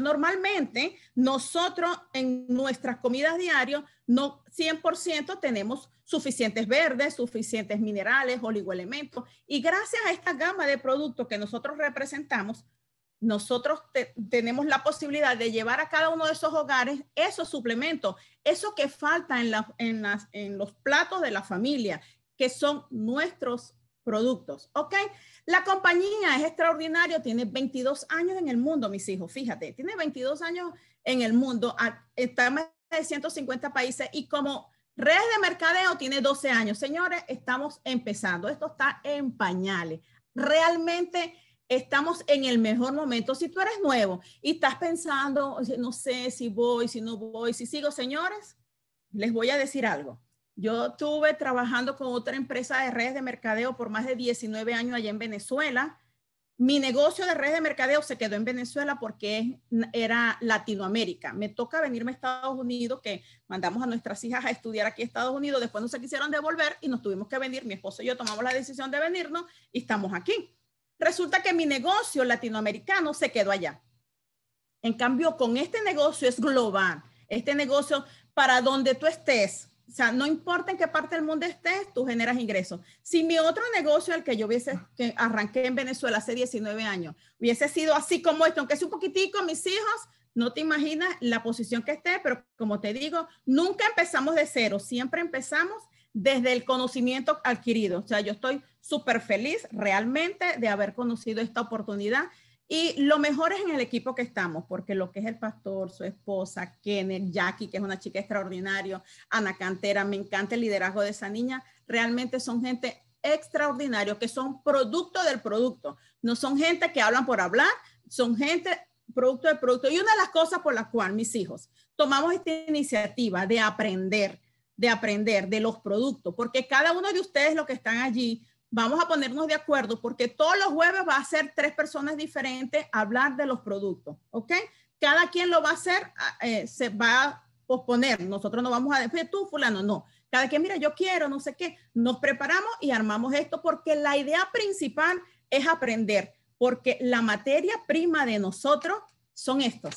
Normalmente nosotros en nuestras comidas diarias no 100% tenemos suficientes verdes, suficientes minerales, oligoelementos y gracias a esta gama de productos que nosotros representamos, nosotros tenemos la posibilidad de llevar a cada uno de esos hogares esos suplementos, eso que falta en, en, las, en los platos de la familia, que son nuestros productos, ¿ok? La compañía es extraordinaria, tiene 22 años en el mundo, mis hijos, fíjate, tiene 22 años en el mundo, está en más de 150 países y como red de mercadeo tiene 12 años. Señores, estamos empezando, esto está en pañales. Realmente estamos en el mejor momento. Si tú eres nuevo y estás pensando, no sé si voy, si no voy, si sigo, señores, les voy a decir algo yo estuve trabajando con otra empresa de redes de mercadeo por más de 19 años allá en Venezuela. Mi negocio de redes de mercadeo se quedó en Venezuela porque era Latinoamérica. Me toca venirme a Estados Unidos, que mandamos a nuestras hijas a estudiar aquí a Estados Unidos. Después no se quisieron devolver y nos tuvimos que venir. Mi esposo y yo tomamos la decisión de venirnos y estamos aquí. Resulta que mi negocio latinoamericano se quedó allá. En cambio, con este negocio es global. Este negocio, para donde tú estés, o sea, no importa en qué parte del mundo estés, tú generas ingresos. Si mi otro negocio, el que yo hubiese, que arranqué en Venezuela hace 19 años, hubiese sido así como esto, aunque sea un poquitico, mis hijos, no te imaginas la posición que esté, pero como te digo, nunca empezamos de cero, siempre empezamos desde el conocimiento adquirido. O sea, yo estoy súper feliz realmente de haber conocido esta oportunidad y lo mejor es en el equipo que estamos, porque lo que es el pastor, su esposa, Kenneth, Jackie, que es una chica extraordinaria, Ana Cantera, me encanta el liderazgo de esa niña, realmente son gente extraordinaria, que son producto del producto, no son gente que hablan por hablar, son gente producto del producto. Y una de las cosas por las cual mis hijos tomamos esta iniciativa de aprender, de aprender de los productos, porque cada uno de ustedes, lo que están allí, vamos a ponernos de acuerdo porque todos los jueves va a ser tres personas diferentes a hablar de los productos, ¿ok? Cada quien lo va a hacer, ah, eh, se va a posponer, nosotros no vamos a decir tú, fulano, no. Cada quien, mira, yo quiero, no sé qué, nos preparamos y armamos esto porque la idea principal es aprender, porque la materia prima de nosotros son estos,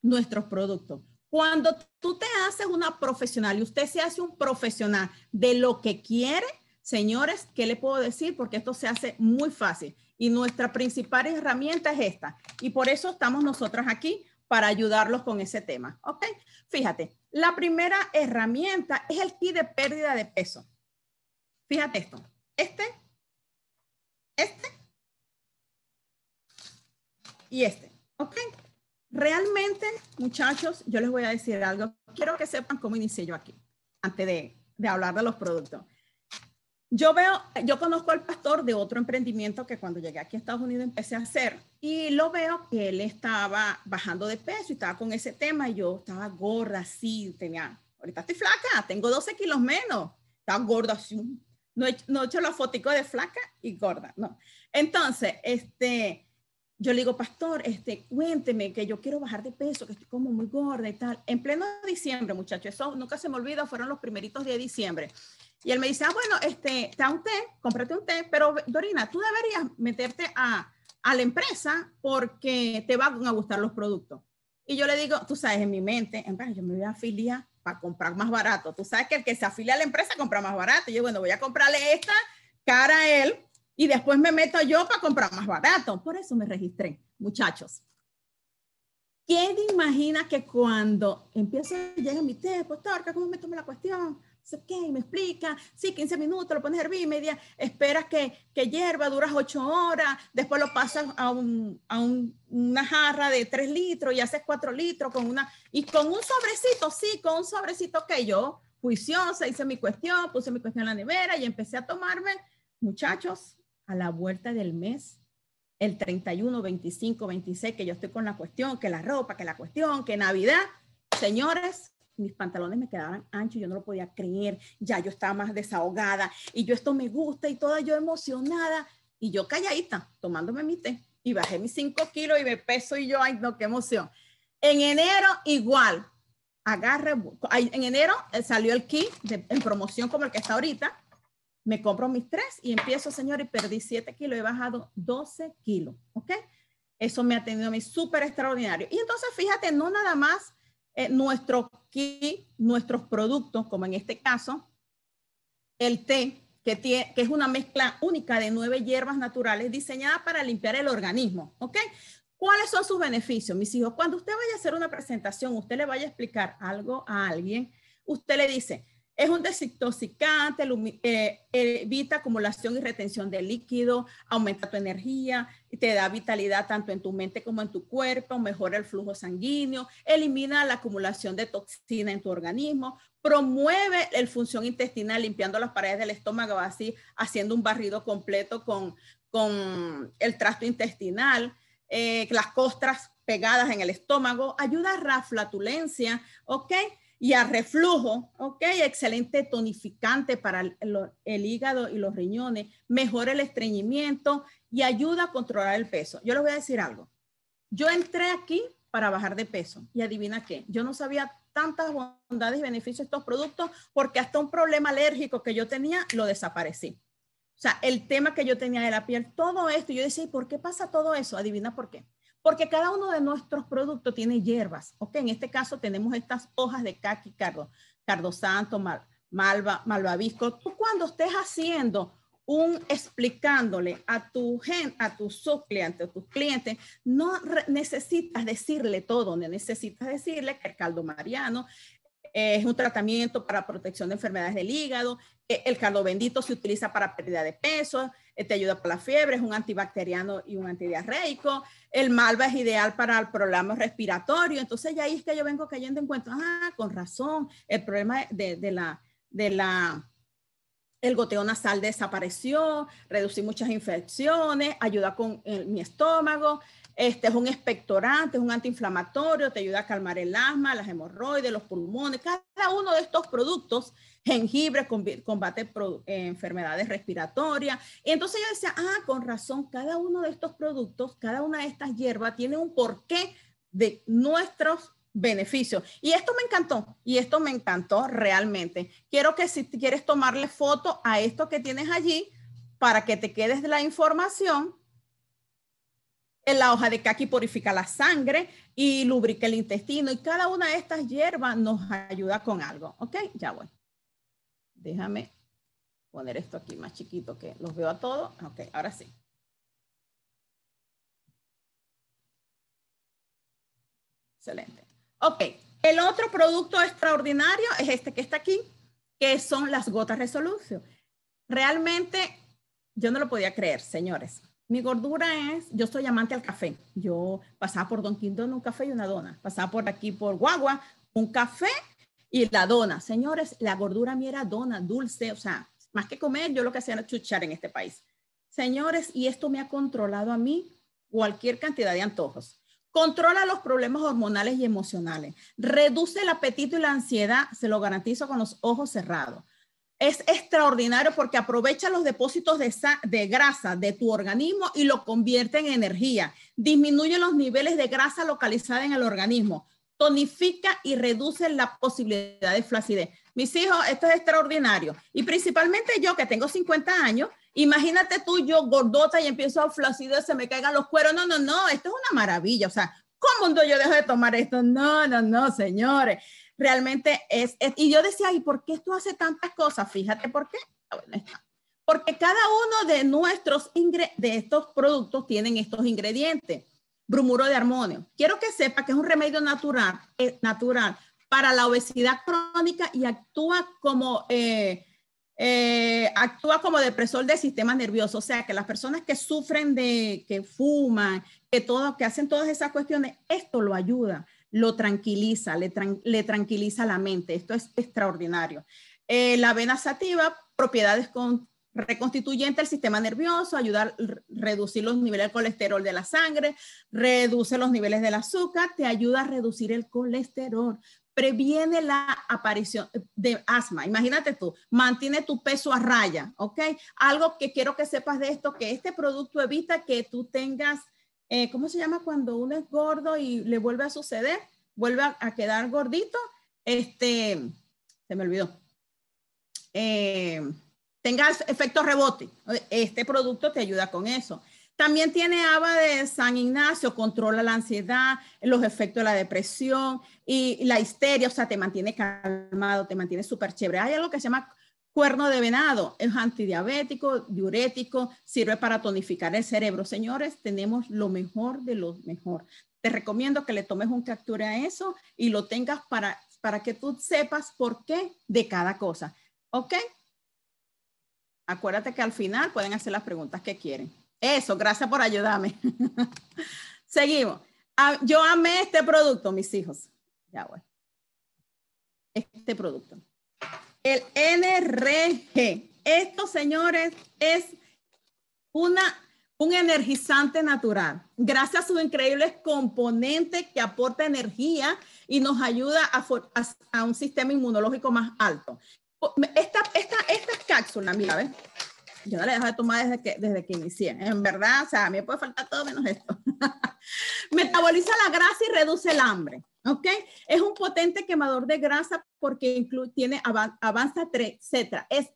nuestros productos. Cuando tú te haces una profesional y usted se hace un profesional de lo que quiere, Señores, ¿qué le puedo decir? Porque esto se hace muy fácil y nuestra principal herramienta es esta. Y por eso estamos nosotras aquí, para ayudarlos con ese tema. ¿Ok? Fíjate, la primera herramienta es el kit de pérdida de peso. Fíjate esto. Este, este y este. ¿Ok? Realmente, muchachos, yo les voy a decir algo. Quiero que sepan cómo inicié yo aquí, antes de hablar de los productos. Yo veo, yo conozco al pastor de otro emprendimiento que cuando llegué aquí a Estados Unidos empecé a hacer y lo veo que él estaba bajando de peso y estaba con ese tema y yo estaba gorda así, tenía, ahorita estoy flaca, tengo 12 kilos menos, estaba gorda así, no he, hecho la fotico de flaca y gorda, no. Entonces, este, yo le digo, pastor, este, cuénteme que yo quiero bajar de peso, que estoy como muy gorda y tal. En pleno diciembre, muchachos, eso nunca se me olvida, fueron los primeritos días de diciembre. Y él me dice, ah, bueno, este, está un té, cómprate un té, pero Dorina, tú deberías meterte a, la empresa porque te van a gustar los productos. Y yo le digo, tú sabes, en mi mente, en plan, yo me voy a afiliar para comprar más barato. Tú sabes que el que se afilia a la empresa compra más barato. yo, bueno, voy a comprarle esta cara a él y después me meto yo para comprar más barato. Por eso me registré, muchachos. ¿Quién imagina que cuando empiezo, llega mi té, pues, ¿cómo me tomo la cuestión? qué, me explica, sí, 15 minutos, lo pones a hervir media, esperas que, que hierva, duras 8 horas, después lo pasas a, una jarra de 3 litros y haces 4 litros con una, y con un sobrecito, sí, con un sobrecito que yo, juiciosa, hice mi cuestión, puse mi cuestión en la nevera y empecé a tomarme, muchachos, a la vuelta del mes, el 31, 25, 26, que yo estoy con la cuestión, que la ropa, que la cuestión, que Navidad, señores, mis pantalones me quedaban anchos, yo no lo podía creer, ya yo estaba más desahogada y yo esto me gusta y toda yo emocionada y yo calladita tomándome mi té y bajé mis 5 kilos y me peso y yo, ay no, qué emoción. En enero igual, agarre, en enero eh, salió el kit en promoción como el que está ahorita, me compro mis tres y empiezo, señor, y perdí 7 kilos, he bajado 12 kilos, ¿ok? Eso me ha tenido a mí súper extraordinario. Y entonces, fíjate, no nada más eh, nuestros nuestros productos, como en este caso, el té, que, tiene, que es una mezcla única de nueve hierbas naturales diseñada para limpiar el organismo, ¿ok? ¿Cuáles son sus beneficios, mis hijos? Cuando usted vaya a hacer una presentación, usted le vaya a explicar algo a alguien, usted le dice, es un desintoxicante, eh, evita acumulación y retención de líquido, aumenta tu energía, te da vitalidad tanto en tu mente como en tu cuerpo, mejora el flujo sanguíneo, elimina la acumulación de toxina en tu organismo, promueve la función intestinal limpiando las paredes del estómago, así haciendo un barrido completo con, con el tracto intestinal, eh, las costras pegadas en el estómago, ayuda a la flatulencia, ¿ok? y a reflujo, ¿ok? Excelente tonificante para el, hígado y los riñones, mejora el estreñimiento y ayuda a controlar el peso. Yo les voy a decir algo. Yo entré aquí para bajar de peso y adivina qué, yo no sabía tantas bondades y beneficios de estos productos porque hasta un problema alérgico que yo tenía lo desaparecí. O sea, el tema que yo tenía de la piel, todo esto, yo decía, por qué pasa todo eso? Adivina por qué porque cada uno de nuestros productos tiene hierbas. ¿ok? En este caso tenemos estas hojas de caqui, cardo, cardo santo, malva, malvavisco. Tú cuando estés haciendo un explicándole a tu gente, a tu subclientes, a tus clientes, no necesitas decirle todo, no necesitas decirle que el caldo mariano es un tratamiento para protección de enfermedades del hígado, el caldo bendito se utiliza para pérdida de peso, eh, te ayuda para la fiebre, es un antibacteriano y un antidiarreico. El malva es ideal para el problema respiratorio. Entonces, ya ahí es que yo vengo cayendo en cuenta, ah, con razón, el problema de, la, de la, el goteo nasal desapareció, reducí muchas infecciones, ayuda con eh, mi estómago. Este es un expectorante, es un antiinflamatorio, te ayuda a calmar el asma, las hemorroides, los pulmones. Cada uno de estos productos, jengibre, combate enfermedades respiratorias. entonces yo decía, ah, con razón, cada uno de estos productos, cada una de estas hierbas tiene un porqué de nuestros beneficios. Y esto me encantó, y esto me encantó realmente. Quiero que si quieres tomarle foto a esto que tienes allí, para que te quedes la información la hoja de caqui purifica la sangre y lubrica el intestino. Y cada una de estas hierbas nos ayuda con algo. ¿Ok? Ya voy. Déjame poner esto aquí más chiquito que los veo a todos. Ok, ahora sí. Excelente. Ok, el otro producto extraordinario es este que está aquí, que son las gotas resolución. Realmente yo no lo podía creer, señores mi gordura es, yo soy amante al café. Yo pasaba por Don Quindón un café y una dona. Pasaba por aquí por Guagua un café y la dona. Señores, la gordura mía era dona, dulce, o sea, más que comer, yo lo que hacía era chuchar en este país. Señores, y esto me ha controlado a mí cualquier cantidad de antojos. Controla los problemas hormonales y emocionales. Reduce el apetito y la ansiedad, se lo garantizo con los ojos cerrados es extraordinario porque aprovecha los depósitos de, grasa de tu organismo y lo convierte en energía. Disminuye los niveles de grasa localizada en el organismo. Tonifica y reduce la posibilidad de flacidez. Mis hijos, esto es extraordinario. Y principalmente yo que tengo 50 años, imagínate tú, yo gordota y empiezo a flacidez, se me caigan los cueros. No, no, no, esto es una maravilla. O sea, ¿cómo yo dejo de tomar esto? No, no, no, señores realmente es, y yo decía, ¿y por qué esto hace tantas cosas? Fíjate por qué. Ah, Porque cada uno de nuestros ingre, de estos productos tienen estos ingredientes. Brumuro de armonio. Quiero que sepa que es un remedio natural, es eh, natural para la obesidad crónica y actúa como eh, eh, actúa como depresor del sistema nervioso. O sea, que las personas que sufren de, que fuman, que todo, que hacen todas esas cuestiones, esto lo ayuda lo tranquiliza, le, tranquiliza la mente. Esto es extraordinario. Eh, la vena sativa, propiedades con reconstituyente del sistema nervioso, ayudar a reducir los niveles de colesterol de la sangre, reduce los niveles del azúcar, te ayuda a reducir el colesterol, previene la aparición de asma. Imagínate tú, mantiene tu peso a raya, ¿ok? Algo que quiero que sepas de esto, que este producto evita que tú tengas eh, ¿cómo se llama cuando uno es gordo y le vuelve a suceder? Vuelve a, quedar gordito, este, se me olvidó. Eh, tenga efecto rebote. Este producto te ayuda con eso. También tiene haba de San Ignacio, controla la ansiedad, los efectos de la depresión y la histeria, o sea, te mantiene calmado, te mantiene súper chévere. Hay algo que se llama Cuerno de venado es antidiabético, diurético, sirve para tonificar el cerebro. Señores, tenemos lo mejor de lo mejor. Te recomiendo que le tomes un captura a eso y lo tengas para, para que tú sepas por qué de cada cosa. ¿Ok? Acuérdate que al final pueden hacer las preguntas que quieren. Eso, gracias por ayudarme. Seguimos. Ah, yo amé este producto, mis hijos. Ya voy. Este producto. El NRG. Esto, señores, es una, un energizante natural. Gracias a sus increíbles componentes que aporta energía y nos ayuda a, a, un sistema inmunológico más alto. Esta, esta, esta cápsula, mira, ¿ves? Yo no la dejo de tomar desde que, desde que inicié. ¿eh? En verdad, o sea, a mí me puede faltar todo menos esto. Metaboliza la grasa y reduce el hambre. ¿Ok? Es un potente quemador de grasa porque incluye, tiene avanza 3, etcétera. Es,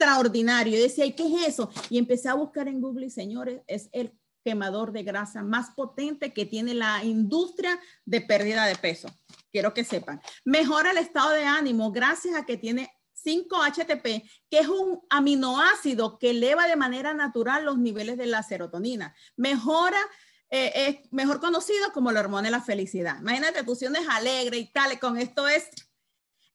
extraordinario. Yo decía, ¿y qué es eso? Y empecé a buscar en Google y señores, es el quemador de grasa más potente que tiene la industria de pérdida de peso. Quiero que sepan. Mejora el estado de ánimo gracias a que tiene 5-HTP, que es un aminoácido que eleva de manera natural los niveles de la serotonina. Mejora eh, es mejor conocido como el hormona de la felicidad. Imagínate, tú sientes alegre y tal, con esto es,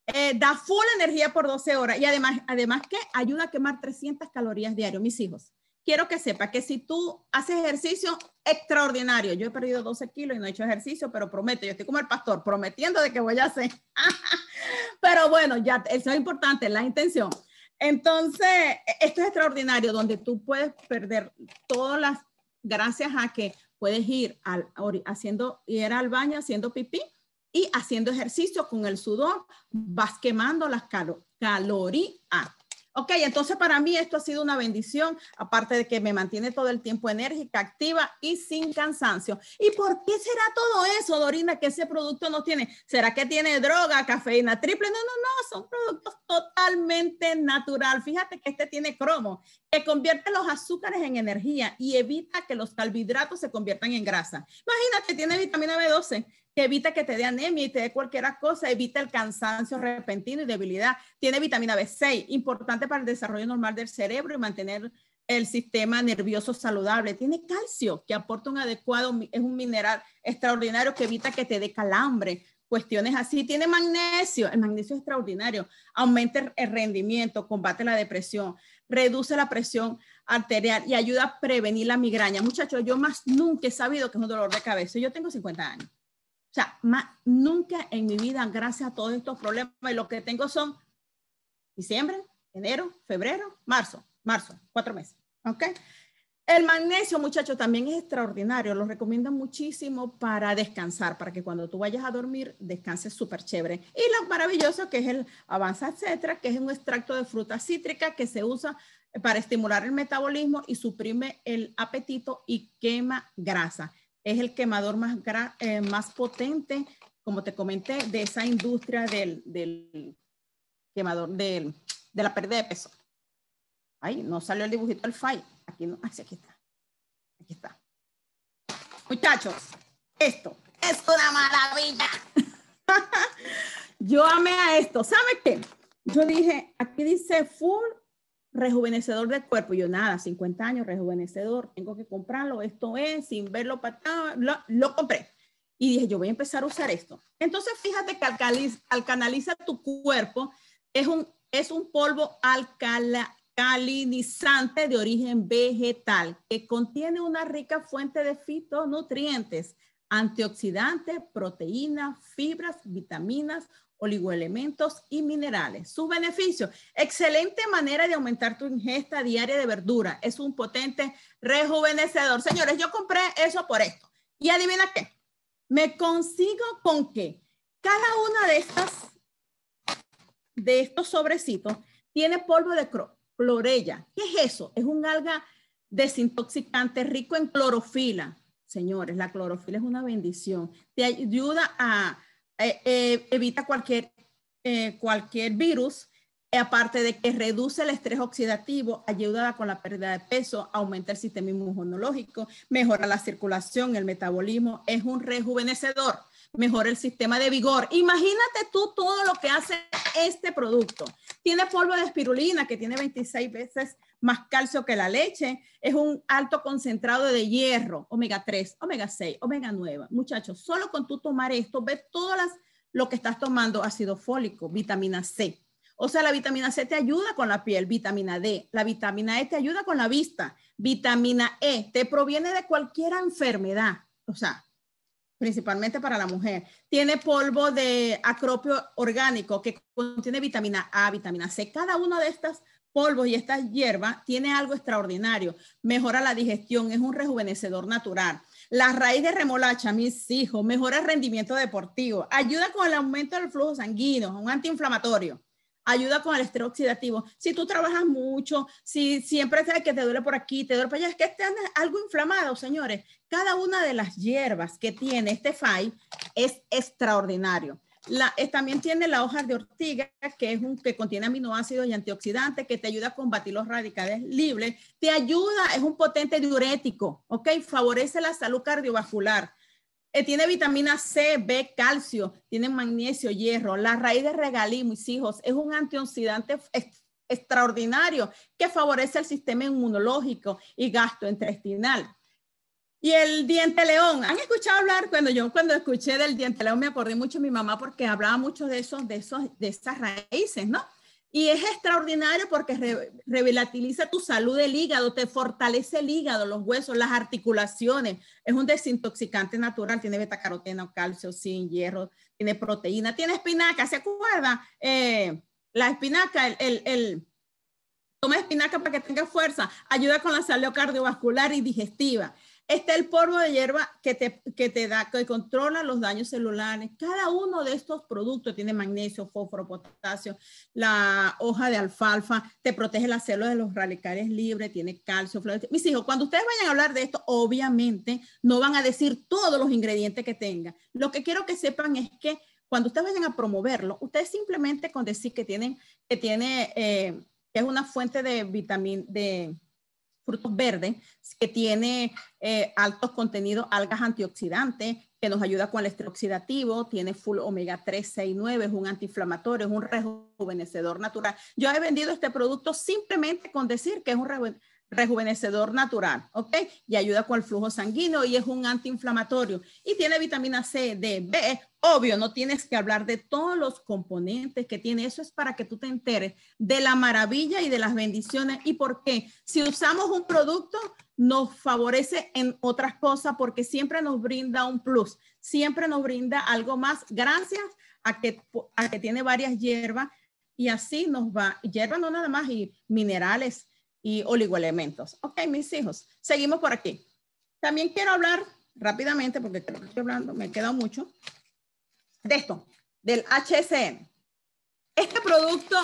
eh, da full energía por 12 horas y además, además que ayuda a quemar 300 calorías diario, mis hijos. Quiero que sepa que si tú haces ejercicio extraordinario, yo he perdido 12 kilos y no he hecho ejercicio, pero prometo, yo estoy como el pastor, prometiendo de que voy a hacer. pero bueno, ya, eso es importante, la intención. Entonces, e-, esto es extraordinario, donde tú puedes perder todas las, gracias a que puedes ir al, haciendo, ir al baño haciendo pipí y haciendo ejercicio con el sudor, vas quemando las calorías. Ok, entonces para mí esto ha sido una bendición, aparte de que me mantiene todo el tiempo enérgica, activa y sin cansancio. ¿Y por qué será todo eso, Dorina, que ese producto no tiene? ¿Será que tiene droga, cafeína triple? No, no, no, son productos totalmente natural. Fíjate que este tiene cromo, que convierte los azúcares en energía y evita que los carbohidratos se conviertan en grasa. Imagínate, tiene vitamina B12, que evita que te dé anemia y te dé cualquier cosa, evita el cansancio repentino y debilidad. Tiene vitamina B6, importante para el desarrollo normal del cerebro y mantener el sistema nervioso saludable. Tiene calcio, que aporta un adecuado, es un mineral extraordinario que evita que te dé calambre, cuestiones así. Tiene magnesio, el magnesio es extraordinario, aumenta el rendimiento, combate la depresión, reduce la presión arterial y ayuda a prevenir la migraña. Muchachos, yo más nunca he sabido que es un dolor de cabeza. Yo tengo 50 años. O sea, nunca en mi vida, gracias a todos estos problemas, y lo que tengo son diciembre, enero, febrero, marzo, marzo, cuatro meses. ¿Ok? El magnesio, muchachos, también es extraordinario. Lo recomiendo muchísimo para descansar, para que cuando tú vayas a dormir descanses súper chévere. Y lo maravilloso que es el Avanza, etcétera, que es un extracto de fruta cítrica que se usa para estimular el metabolismo y suprime el apetito y quema grasa es el quemador más, eh, más potente, como te comenté, de esa industria del, del quemador, de la pérdida de peso. Ahí no salió el dibujito del file. Aquí no, aquí está. Aquí está. Muchachos, esto es una maravilla. Yo amé a esto. ¿Sabe qué? Yo dije, aquí dice full rejuvenecedor del cuerpo. Yo nada, 50 años, rejuvenecedor, tengo que comprarlo, esto es, sin verlo para lo, lo, compré. Y dije, yo voy a empezar a usar esto. Entonces, fíjate que alcaliza, tu cuerpo, es un, es un polvo alcalinizante de origen vegetal que contiene una rica fuente de fitonutrientes, antioxidantes, proteínas, fibras, vitaminas, oligoelementos y minerales. Sus beneficios, excelente manera de aumentar tu ingesta diaria de verdura. Es un potente rejuvenecedor. Señores, yo compré eso por esto. Y adivina qué, me consigo con que cada una de estas, de estos sobrecitos, tiene polvo de clorella. ¿Qué es eso? Es un alga desintoxicante rico en clorofila. Señores, la clorofila es una bendición. Te ayuda a eh, eh, evita cualquier, eh, cualquier virus, aparte de que reduce el estrés oxidativo, ayuda con la pérdida de peso, aumenta el sistema inmunológico, mejora la circulación, el metabolismo, es un rejuvenecedor, mejora el sistema de vigor. Imagínate tú todo lo que hace este producto. Tiene polvo de espirulina que tiene 26 veces más calcio que la leche, es un alto concentrado de hierro, omega 3, omega 6, omega 9. Muchachos, solo con tú tomar esto, ves todas lo que estás tomando, ácido fólico, vitamina C. O sea, la vitamina C te ayuda con la piel, vitamina D, la vitamina E te ayuda con la vista, vitamina E te proviene de cualquier enfermedad, o sea, principalmente para la mujer. Tiene polvo de acropio orgánico que contiene vitamina A, vitamina C. Cada una de estas Polvo y esta hierba tiene algo extraordinario. Mejora la digestión, es un rejuvenecedor natural. La raíz de remolacha, mis hijos, mejora el rendimiento deportivo, ayuda con el aumento del flujo sanguíneo, un antiinflamatorio. Ayuda con el estrés oxidativo. Si tú trabajas mucho, si siempre sabes que te duele por aquí, te duele por allá, es que estás algo inflamado, señores. Cada una de las hierbas que tiene este FAI es extraordinario. Eh, también tiene la hoja de ortiga, que, es un, que contiene aminoácidos y antioxidantes, que te ayuda a combatir los radicales libres. Te ayuda, es un potente diurético, ¿ok? Favorece la salud cardiovascular. Eh, tiene vitamina C, B, calcio, tiene magnesio, hierro. La raíz de regalí, mis hijos, es un antioxidante extraordinario que favorece el sistema inmunológico y gastrointestinal. Y el diente león, ¿han escuchado hablar? Cuando yo cuando escuché del diente león me acordé mucho de mi mamá porque hablaba mucho de esos, de esos, de esas raíces, ¿no? Y es extraordinario porque revitaliza tu salud del hígado, te fortalece el hígado, los huesos, las articulaciones. Es un desintoxicante natural, tiene betacaroteno, calcio, zinc, hierro, tiene proteína, tiene espinaca, ¿se acuerdan? Eh, la espinaca, el, el, el toma espinaca para que tenga fuerza, ayuda con la salud cardiovascular y digestiva. Está el polvo de hierba que te, que te da, que controla los daños celulares. Cada uno de estos productos tiene magnesio, fósforo, potasio. La hoja de alfalfa te protege las células de los radicales libres, tiene calcio. Flores. Mis hijos, cuando ustedes vayan a hablar de esto, obviamente no van a decir todos los ingredientes que tenga. Lo que quiero que sepan es que cuando ustedes vayan a promoverlo, ustedes simplemente con decir que tienen, que tiene, eh, que es una fuente de vitamina, de frutos verdes que tiene eh, altos contenidos algas antioxidantes que nos ayuda con el esteroxidativo, tiene full omega 3, 6, 9, es un antiinflamatorio, es un rejuvenecedor natural. Yo he vendido este producto simplemente con decir que es un rejuvenecedor natural, ¿ok? Y ayuda con el flujo sanguíneo y es un antiinflamatorio. Y tiene vitamina C, D, B. Obvio, no tienes que hablar de todos los componentes que tiene. Eso es para que tú te enteres de la maravilla y de las bendiciones. ¿Y por qué? Si usamos un producto, nos favorece en otras cosas porque siempre nos brinda un plus, siempre nos brinda algo más gracias a que, a que tiene varias hierbas y así nos va. Hierbas no nada más y minerales y oligoelementos. Ok, mis hijos, seguimos por aquí. También quiero hablar rápidamente, porque estoy hablando, me queda mucho, de esto, del HSN. Este producto,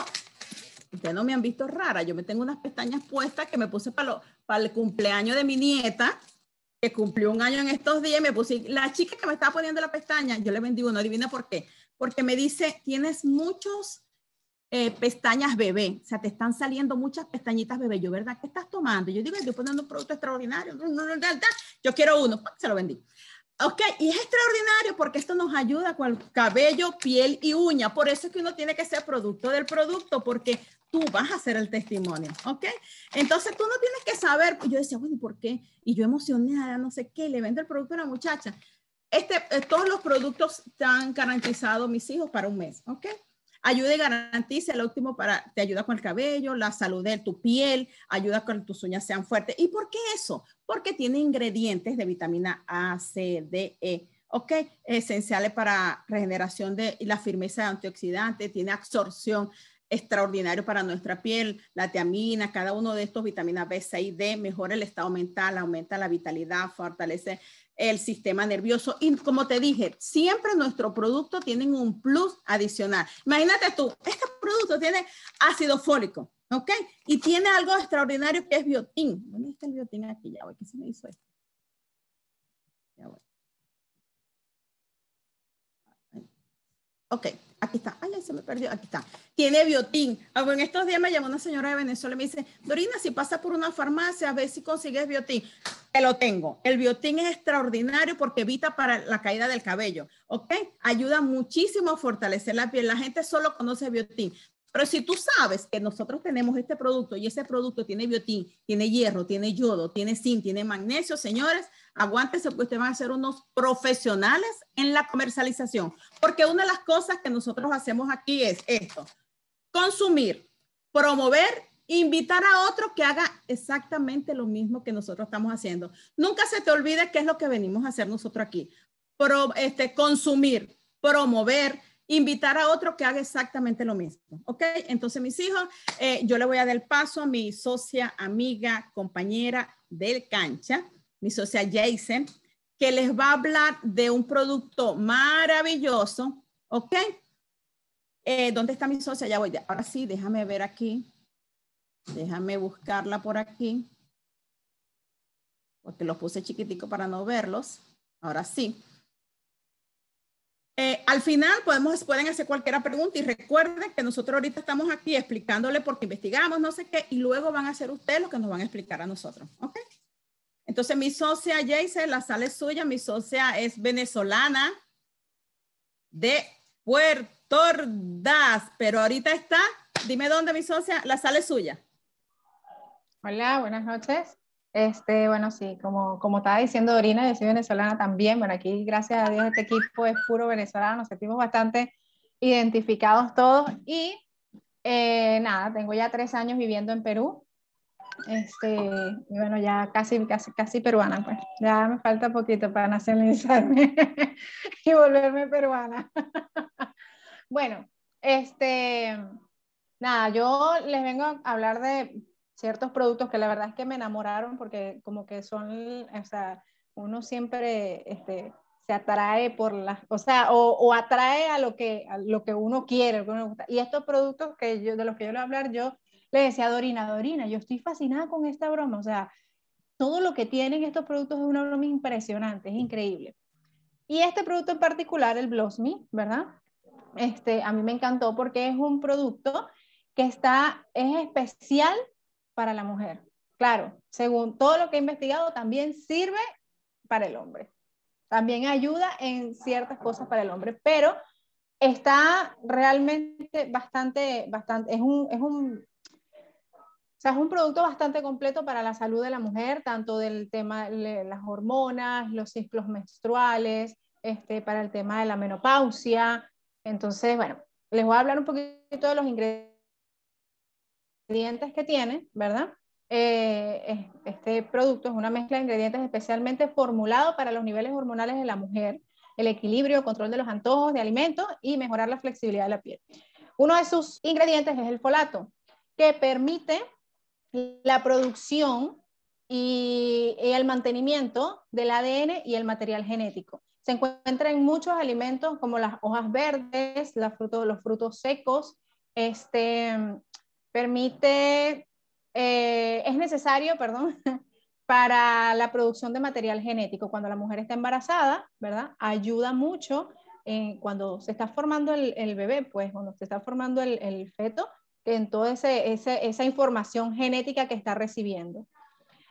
ustedes no me han visto rara, yo me tengo unas pestañas puestas que me puse para, para el cumpleaños de mi nieta, que cumplió un año en estos días, me puse, la chica que me estaba poniendo la pestaña, yo le vendí uno, adivina por qué, porque me dice, tienes muchos eh, pestañas bebé, o sea, te están saliendo muchas pestañitas bebé. Yo, ¿verdad? ¿Qué estás tomando? Yo digo, estoy poniendo un producto extraordinario, yo quiero uno, se lo vendí. Ok, y es extraordinario porque esto nos ayuda con el cabello, piel y uña. Por eso es que uno tiene que ser producto del producto, porque tú vas a ser el testimonio, ¿ok? Entonces tú no tienes que saber, yo decía, bueno, por qué? Y yo emocionada, no sé qué, le vendo el producto a una muchacha. Este, eh, todos los productos están garantizados mis hijos para un mes, ¿ok? ayuda y garantiza el óptimo para, te ayuda con el cabello, la salud de tu piel, ayuda con tus uñas sean fuertes. ¿Y por qué eso? Porque tiene ingredientes de vitamina A, C, D, E. ¿ok? Esenciales para regeneración de la firmeza de antioxidantes, tiene absorción extraordinario para nuestra piel, la tiamina, cada uno de estos vitaminas B, C y D, mejora el estado mental, aumenta la vitalidad, fortalece el sistema nervioso. Y como te dije, siempre nuestro producto tiene un plus adicional. Imagínate tú, este producto tiene ácido fólico, ¿ok? Y tiene algo extraordinario que es biotín. ¿Dónde está el biotín aquí? Ya voy, que se me hizo esto? Ya voy. Ok, aquí está. Ay, se me perdió. Aquí está. Tiene biotín. Ah, en estos días me llamó una señora de Venezuela y me dice, Dorina, si pasa por una farmacia, a ver si consigues biotín. Te lo tengo. El biotín es extraordinario porque evita para la caída del cabello. ¿Ok? Ayuda muchísimo a fortalecer la piel. La gente solo conoce biotín. Pero si tú sabes que nosotros tenemos este producto y ese producto tiene biotín, tiene hierro, tiene yodo, tiene zinc, tiene magnesio, señores, aguántese porque ustedes van a ser unos profesionales en la comercialización. Porque una de las cosas que nosotros hacemos aquí es esto, consumir, promover, invitar a otro que haga exactamente lo mismo que nosotros estamos haciendo. Nunca se te olvide qué es lo que venimos a hacer nosotros aquí. este, consumir, promover, invitar a otro que haga exactamente lo mismo. ¿Ok? Entonces, mis hijos, eh, yo le voy a dar el paso a mi socia, amiga, compañera del cancha mi socia Jason, que les va a hablar de un producto maravilloso, ¿ok? Eh, ¿Dónde está mi socia? Ya voy. Ahora sí, déjame ver aquí. Déjame buscarla por aquí. Porque los puse chiquitico para no verlos. Ahora sí. Eh, al final podemos, pueden hacer cualquier pregunta y recuerden que nosotros ahorita estamos aquí explicándole porque investigamos, no sé qué, y luego van a ser ustedes lo que nos van a explicar a nosotros. ¿Ok? Entonces mi socia Jace, la sala es suya, mi socia es venezolana de Puerto Ordaz, pero ahorita está, dime dónde mi socia, la sala es suya. Hola, buenas noches. Este, bueno, sí, como, como estaba diciendo Dorina, yo soy venezolana también. Bueno, aquí, gracias a Dios, este equipo es puro venezolano, nos sentimos bastante identificados todos. Y eh, nada, tengo ya tres años viviendo en Perú. Este, y bueno, ya casi, casi, casi peruana, pues. Ya me falta poquito para nacionalizarme y volverme peruana. bueno, este, nada, yo les vengo a hablar de ciertos productos que la verdad es que me enamoraron porque como que son, o sea, uno siempre este, se atrae por las, o sea, o, atrae a lo, que, lo que uno quiere, lo que uno gusta. Y estos productos que yo, de los que yo les voy a hablar, yo le decía Dorina, Dorina, yo estoy fascinada con esta broma, o sea, todo lo que tienen estos productos es una broma impresionante, es increíble. Y este producto en particular, el Blossmy, ¿verdad? Este, a mí me encantó porque es un producto que está, es especial para la mujer. Claro, según todo lo que he investigado, también sirve para el hombre. También ayuda en ciertas cosas para el hombre, pero está realmente bastante, bastante, es un, es un o sea, es un producto bastante completo para la salud de la mujer, tanto del tema de las hormonas, los ciclos menstruales, este, para el tema de la menopausia. Entonces, bueno, les voy a hablar un poquito de los ingredientes que tiene, ¿verdad? Eh, este producto es una mezcla de ingredientes especialmente formulado para los niveles hormonales de la mujer, el equilibrio, control de los antojos de alimentos y mejorar la flexibilidad de la piel. Uno de sus ingredientes es el folato, que permite la producción y, el mantenimiento del ADN y el material genético. Se encuentra en muchos alimentos como las hojas verdes, los frutos secos. Este, permite, eh, es necesario, perdón, para la producción de material genético. Cuando la mujer está embarazada, ¿verdad? Ayuda mucho cuando se está formando el, bebé, pues cuando se está formando el feto, en toda esa información genética que está recibiendo.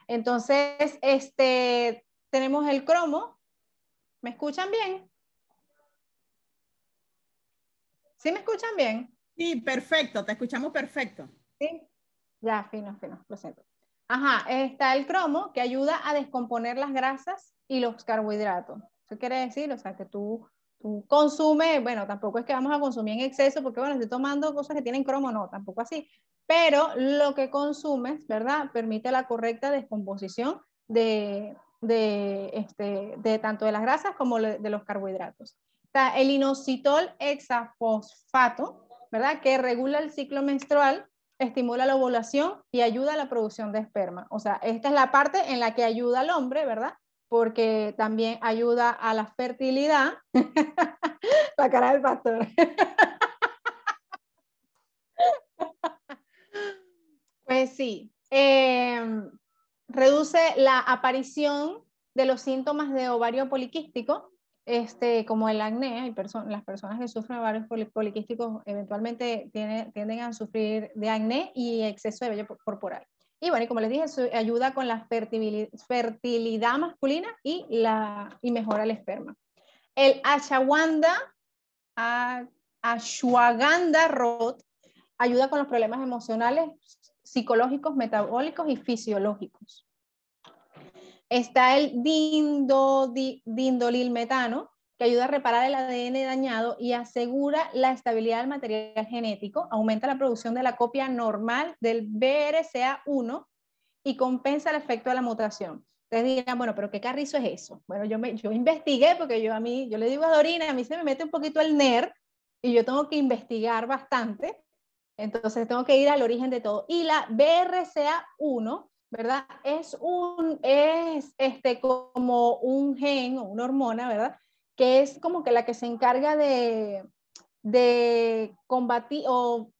Entonces, este, tenemos el cromo. ¿Me escuchan bien? ¿Sí me escuchan bien? Sí, perfecto, te escuchamos perfecto. Sí, ya, fino, fino, lo siento. Ajá, está el cromo que ayuda a descomponer las grasas y los carbohidratos. ¿Qué quiere decir, o sea, que tú tú consumes, bueno, tampoco es que vamos a consumir en exceso, porque bueno, estoy tomando cosas que tienen cromo, no, tampoco así, pero lo que consumes, ¿verdad? Permite la correcta descomposición de, de, este, de tanto de las grasas como de los carbohidratos. Está el inositol hexafosfato, ¿verdad? Que regula el ciclo menstrual, estimula la ovulación y ayuda a la producción de esperma. O sea, esta es la parte en la que ayuda al hombre, ¿verdad? porque también ayuda a la fertilidad. la cara del pastor. pues sí, em, reduce la aparición de los síntomas de ovario poliquístico, este, como el acné, las personas que sufren ovarios poliquísticos eventualmente tienden a sufrir de acné y exceso de vello corporal. Y bueno, y como les dije, ayuda con la fertilidad masculina y, mejora el esperma. El ashwagandha, ah, ashwagandha rot, ayuda con los problemas emocionales, psicológicos, metabólicos y fisiológicos. Está el metano que ayuda a reparar el ADN dañado y asegura la estabilidad del material genético, aumenta la producción de la copia normal del BRCA1 y compensa el efecto de la mutación. Ustedes dirán, bueno, pero ¿qué carrizo es eso? Bueno, yo, me, yo investigué porque yo a mí, yo le digo a Dorina, a mí se me mete un poquito el NER y yo tengo que investigar bastante. Entonces tengo que ir al origen de todo. Y la BRCA1, ¿verdad? Es, un, es este, como un gen o una hormona, ¿verdad? que es como que la que se encarga de, combatir o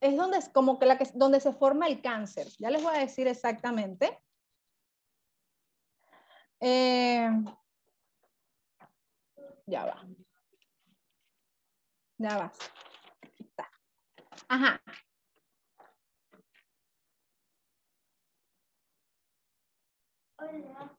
es donde es como que la que donde se forma el cáncer. Ya les voy a decir exactamente. Eh, ya va. Ya va. Ajá. Hola.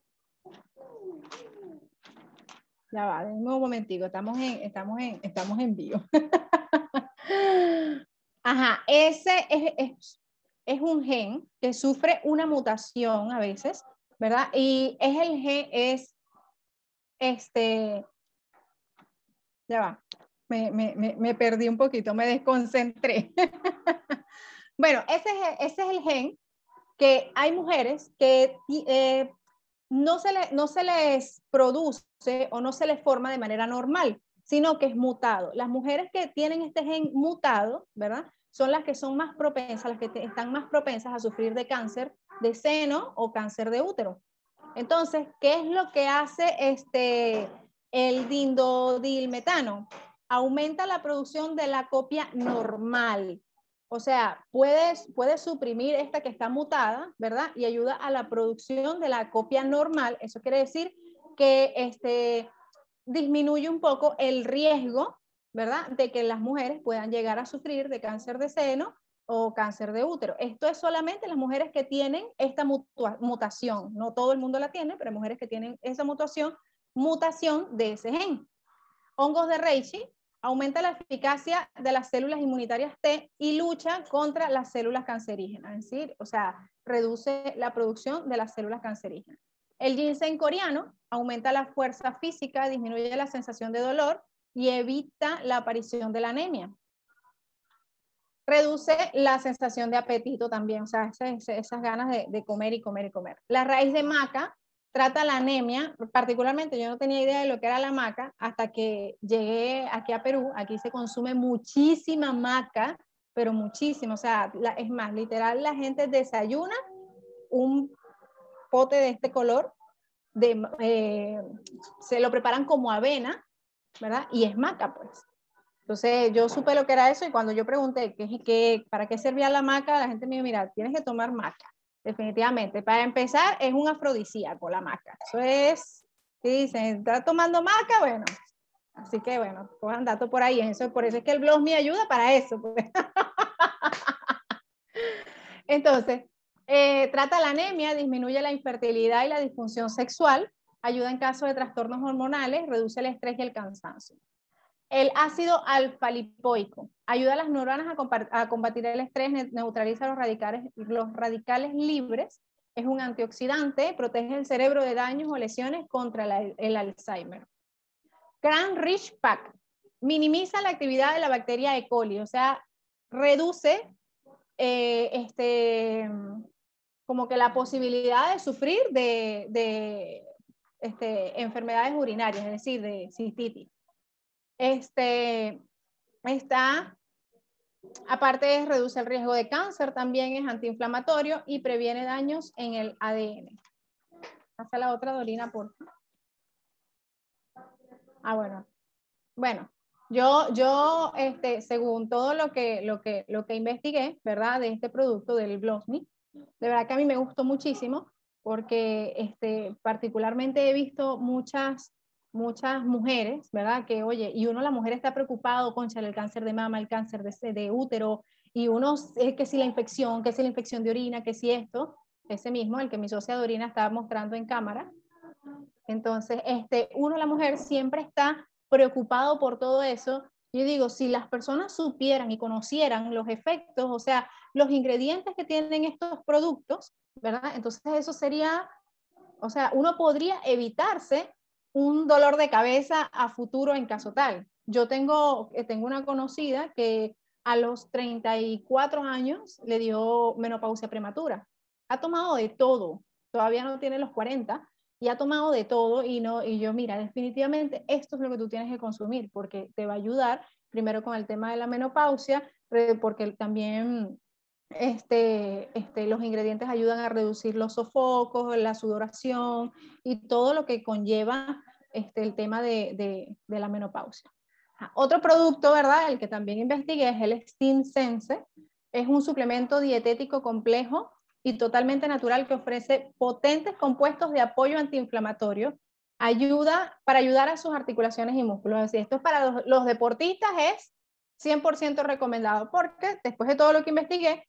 Ya va, un momentico, estamos en, estamos en, estamos en vivo. Ajá, ese es, es, un gen que sufre una mutación a veces, ¿verdad? Y es el gen, es este, ya va, me, perdí un poquito, me desconcentré. bueno, ese, ese es el gen que hay mujeres que eh, no se, le, no se les produce o no se les forma de manera normal, sino que es mutado. Las mujeres que tienen este gen mutado, ¿verdad? Son las que son más propensas, las que están más propensas a sufrir de cáncer de seno o cáncer de útero. Entonces, ¿qué es lo que hace este, el dindodilmetano? Aumenta la producción de la copia normal. O sea, puedes, puedes suprimir esta que está mutada, ¿verdad? Y ayuda a la producción de la copia normal. Eso quiere decir que este, disminuye un poco el riesgo, ¿verdad? De que las mujeres puedan llegar a sufrir de cáncer de seno o cáncer de útero. Esto es solamente las mujeres que tienen esta mutación. No todo el mundo la tiene, pero mujeres que tienen esa mutación, mutación de ese gen. Hongos de Reishi aumenta la eficacia de las células inmunitarias T y lucha contra las células cancerígenas, es decir, o sea, reduce la producción de las células cancerígenas. El ginseng coreano aumenta la fuerza física, disminuye la sensación de dolor y evita la aparición de la anemia. Reduce la sensación de apetito también, o sea, esas, ganas de comer y comer y comer. La raíz de maca trata la anemia, particularmente yo no tenía idea de lo que era la maca hasta que llegué aquí a Perú, aquí se consume muchísima maca, pero muchísimo, o sea, es más, literal la gente desayuna un pote de este color, eh, se lo preparan como avena, ¿verdad? Y es maca, pues. Entonces yo supe lo que era eso y cuando yo pregunté para qué servía la maca, la gente me dijo, mira, tienes que tomar maca definitivamente. Para empezar, es un afrodisíaco la maca. Eso es, si dicen, está tomando maca, bueno. Así que bueno, cojan dato por ahí. Eso, por eso es que el blog me ayuda para eso. Pues. Entonces, eh, trata la anemia, disminuye la infertilidad y la disfunción sexual, ayuda en caso de trastornos hormonales, reduce el estrés y el cansancio. El ácido alfa-lipoico ayuda a las neuronas a, combatir el estrés, neutraliza los radicales, libres, es un antioxidante, protege el cerebro de daños o lesiones contra el Alzheimer. Gran Rich Pack minimiza la actividad de la bacteria E. coli, o sea, reduce eh, este, como que la posibilidad de sufrir de, este, enfermedades urinarias, es decir, de cistitis. Este, está, aparte reduce el riesgo de cáncer, también es antiinflamatorio y previene daños en el ADN. Pasa la otra, Dolina? por Ah, bueno. Bueno, yo, yo este, según todo lo que, lo, que, lo que investigué, ¿verdad? De este producto, del Blossmi, de verdad que a mí me gustó muchísimo porque este, particularmente he visto muchas muchas mujeres, ¿verdad? Que oye, y uno, la mujer está preocupado, concha, el cáncer de mama, el cáncer de, de útero, y uno, es que si la infección, que si la infección de orina, que si esto, ese mismo, el que mi socia de orina estaba mostrando en cámara. Entonces, este, uno, la mujer siempre está preocupado por todo eso. Yo digo, si las personas supieran y conocieran los efectos, o sea, los ingredientes que tienen estos productos, ¿verdad? Entonces eso sería, o sea, uno podría evitarse un dolor de cabeza a futuro en caso tal. Yo tengo, eh, tengo una conocida que a los 34 años le dio menopausia prematura. Ha tomado de todo, todavía no tiene los 40 y ha tomado de todo y no y yo mira, definitivamente esto es lo que tú tienes que consumir porque te va a ayudar primero con el tema de la menopausia, eh, porque también este, este, los ingredientes ayudan a reducir los sofocos, la sudoración y todo lo que conlleva este, el tema de, la menopausia. Otro producto, ¿verdad? El que también investigué es el Steam Sense. Es un suplemento dietético complejo y totalmente natural que ofrece potentes compuestos de apoyo antiinflamatorio, ayuda para ayudar a sus articulaciones y músculos. Y esto es para los, los deportistas es 100% recomendado porque después de todo lo que investigué,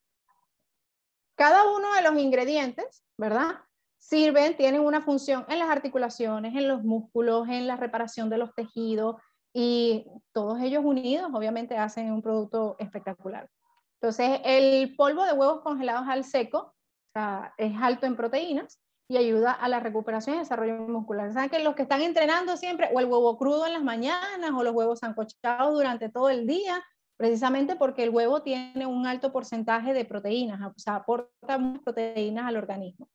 cada uno de los ingredientes, ¿verdad? Sirven, tienen una función en las articulaciones, en los músculos, en la reparación de los tejidos y todos ellos unidos obviamente hacen un producto espectacular. Entonces, el polvo de huevos congelados al seco es alto en proteínas y ayuda a la recuperación y desarrollo muscular. Saben que los que están entrenando siempre, o el huevo crudo en las mañanas, o los huevos sancochados durante todo el día, precisamente porque el huevo tiene un alto porcentaje de proteínas, o sea, aporta muchas proteínas al organismo.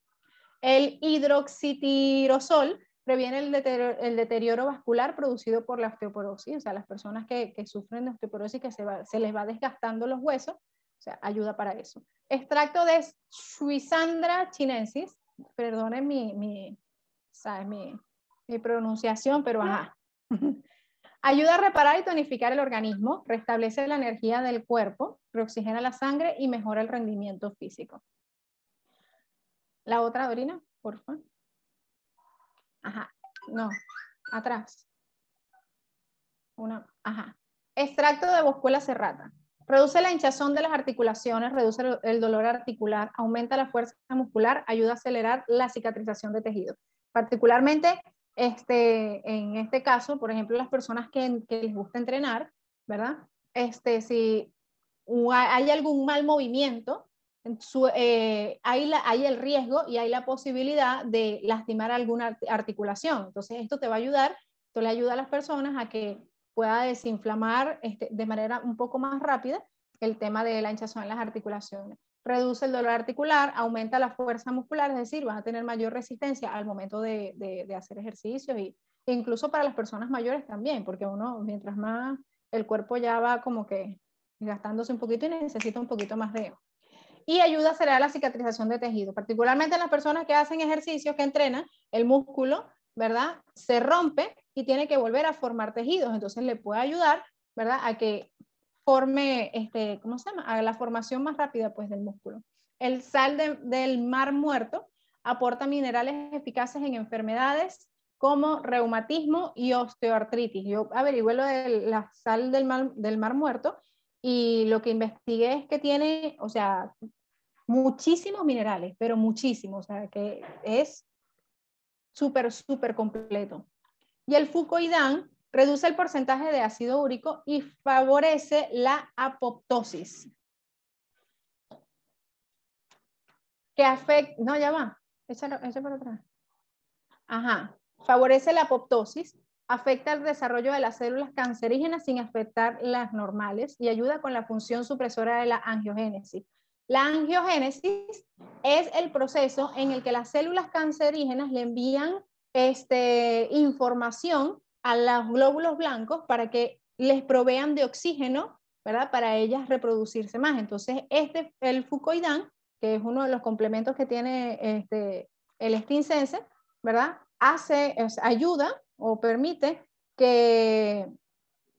El hidroxitirosol previene el deterioro, vascular producido por la osteoporosis, o sea, las personas que, sufren de osteoporosis, que se, les va desgastando los huesos, o sea, ayuda para eso. Extracto de Suisandra chinensis, perdonen mi, mi, mi pronunciación, pero ajá. Ayuda a reparar y tonificar el organismo, restablece la energía del cuerpo, reoxigena la sangre y mejora el rendimiento físico. La otra, Dorina, por favor. Ajá, no, atrás. Una, ajá. Extracto de boscuela serrata. Reduce la hinchazón de las articulaciones, reduce el dolor articular, aumenta la fuerza muscular, ayuda a acelerar la cicatrización de tejido. Particularmente este, en este caso, por ejemplo, las personas que, les gusta entrenar, ¿verdad? Este, si hay algún mal movimiento, eh, hay, el riesgo y hay la posibilidad de lastimar alguna articulación. Entonces, esto te va a ayudar, esto le ayuda a las personas a que pueda desinflamar este, de manera un poco más rápida el tema de la hinchazón en las articulaciones reduce el dolor articular, aumenta la fuerza muscular, es decir, vas a tener mayor resistencia al momento de, hacer ejercicios y e incluso para las personas mayores también, porque uno, mientras más el cuerpo ya va como que gastándose un poquito y necesita un poquito más de... Y ayuda a la cicatrización de tejido, particularmente en las personas que hacen ejercicios, que entrenan, el músculo, ¿verdad? Se rompe y tiene que volver a formar tejidos, entonces le puede ayudar, ¿verdad? A que forme, este, ¿cómo se llama? la formación más rápida pues, del músculo. El sal del mar muerto aporta minerales eficaces en enfermedades como reumatismo y osteoartritis. Yo averigüé lo de la sal del mar, del mar muerto y lo que investigué es que tiene, o sea, muchísimos minerales, pero muchísimos, o sea, que es súper, súper completo. Y el fucoidán reduce el porcentaje de ácido úrico y favorece la apoptosis. Que afecta, no, ya va, échalo, para atrás. Ajá, favorece la apoptosis, afecta el desarrollo de las células cancerígenas sin afectar las normales y ayuda con la función supresora de la angiogénesis. La angiogénesis es el proceso en el que las células cancerígenas le envían este, información a los glóbulos blancos para que les provean de oxígeno, ¿verdad? Para ellas reproducirse más. Entonces, este, el fucoidán, que es uno de los complementos que tiene este, el estincense, ¿verdad? Hace, ayuda o permite que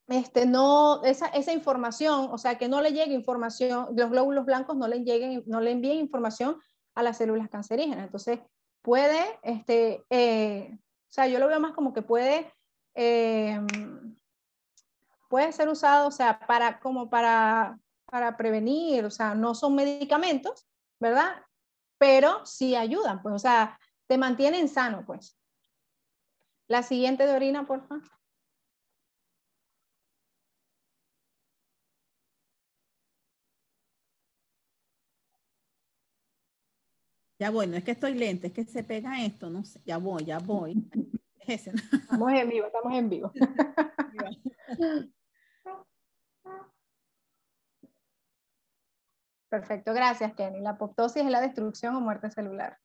este, no, esa, esa, información, o sea, que no le llegue información, los glóbulos blancos no le, lleguen, no le envíen información a las células cancerígenas. Entonces, puede, este, eh, o sea, yo lo veo más como que puede Em, puede ser usado o sea, para, como para, para prevenir, o sea, no son medicamentos, ¿verdad? Pero sí ayudan, pues, o sea, te mantienen sano, pues. La siguiente de orina, por favor. Ya voy, no es que estoy lenta, es que se pega esto, no sé, ya voy, ya voy. Estamos en vivo, estamos en vivo. Perfecto, gracias Kenny. La apoptosis es la destrucción o muerte celular.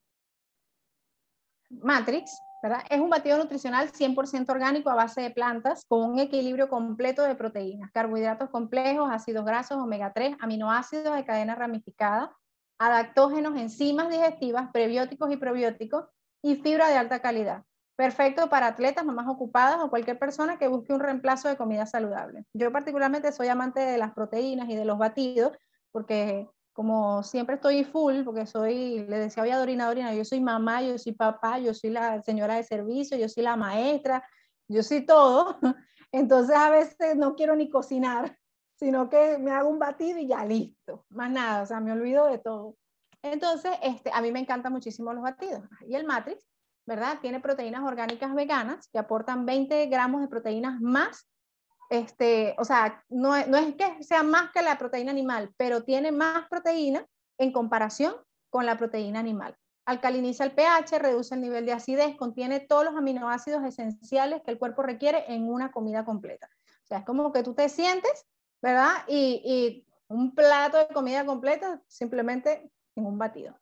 Matrix, ¿verdad? Es un batido nutricional 100% orgánico a base de plantas con un equilibrio completo de proteínas, carbohidratos complejos, ácidos grasos, omega 3, aminoácidos de cadena ramificada, adaptógenos, enzimas digestivas, prebióticos y probióticos y fibra de alta calidad. Perfecto para atletas, mamás ocupadas o cualquier persona que busque un reemplazo de comida saludable. Yo particularmente soy amante de las proteínas y de los batidos, porque como siempre estoy full, porque soy, le decía hoy a Dorina, Dorina, yo soy mamá, yo soy papá, yo soy la señora de servicio, yo soy la maestra, yo soy todo. Entonces a veces no quiero ni cocinar, sino que me hago un batido y ya listo, más nada, o sea, me olvido de todo. Entonces, este, a mí me encantan muchísimo los batidos. Y el Matrix ¿verdad? Tiene proteínas orgánicas veganas que aportan 20 gramos de proteínas más. Este, o sea, no, es que sea más que la proteína animal, pero tiene más proteína en comparación con la proteína animal. Alcaliniza el pH, reduce el nivel de acidez, contiene todos los aminoácidos esenciales que el cuerpo requiere en una comida completa. O sea, es como que tú te sientes, ¿verdad? Y, un plato de comida completa, simplemente en un batido.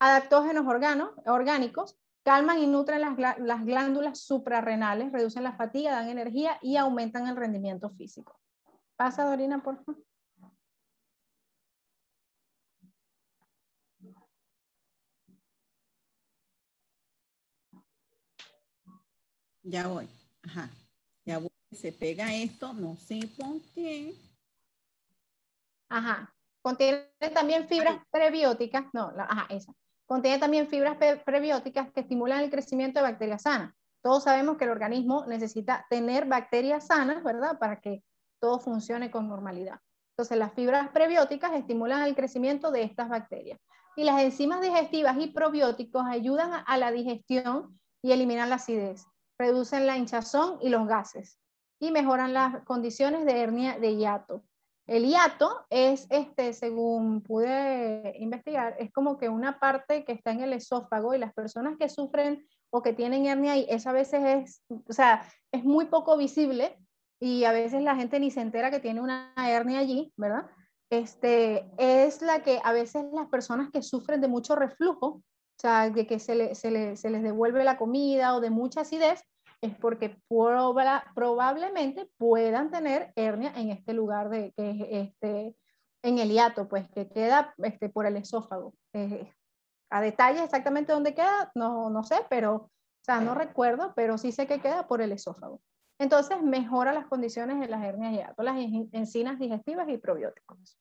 Adaptógenos orgánicos, calman y nutren las, glándulas suprarrenales, reducen la fatiga, dan energía y aumentan el rendimiento físico. Pasa, Dorina, por favor. Ya voy. Ajá. Ya voy. Se pega esto, no sé por qué. Ajá. Contiene también fibras prebióticas. No, ajá, esa. Contiene también fibras prebióticas que estimulan el crecimiento de bacterias sanas. Todos sabemos que el organismo necesita tener bacterias sanas, ¿verdad? Para que todo funcione con normalidad. Entonces, las fibras prebióticas estimulan el crecimiento de estas bacterias. Y las enzimas digestivas y probióticos ayudan a la digestión y eliminan la acidez, reducen la hinchazón y los gases y mejoran las condiciones de hernia de hiato. El hiato es, este, según pude investigar, es como que una parte que está en el esófago y las personas que sufren o que tienen hernia ahí, esa a veces es, o sea, es muy poco visible y a veces la gente ni se entera que tiene una hernia allí, ¿verdad? Este, es la que a veces las personas que sufren de mucho reflujo, o sea, de que se, se les devuelve la comida o de mucha acidez, es porque probablemente puedan tener hernia en este lugar de que es este en el hiato, pues que queda este, por el esófago. a detalle exactamente dónde queda, no, no sé, pero, o sea, no recuerdo, pero sí sé que queda por el esófago. Entonces, mejora las condiciones de las hernias y hiato, las enzimas digestivas y probióticos.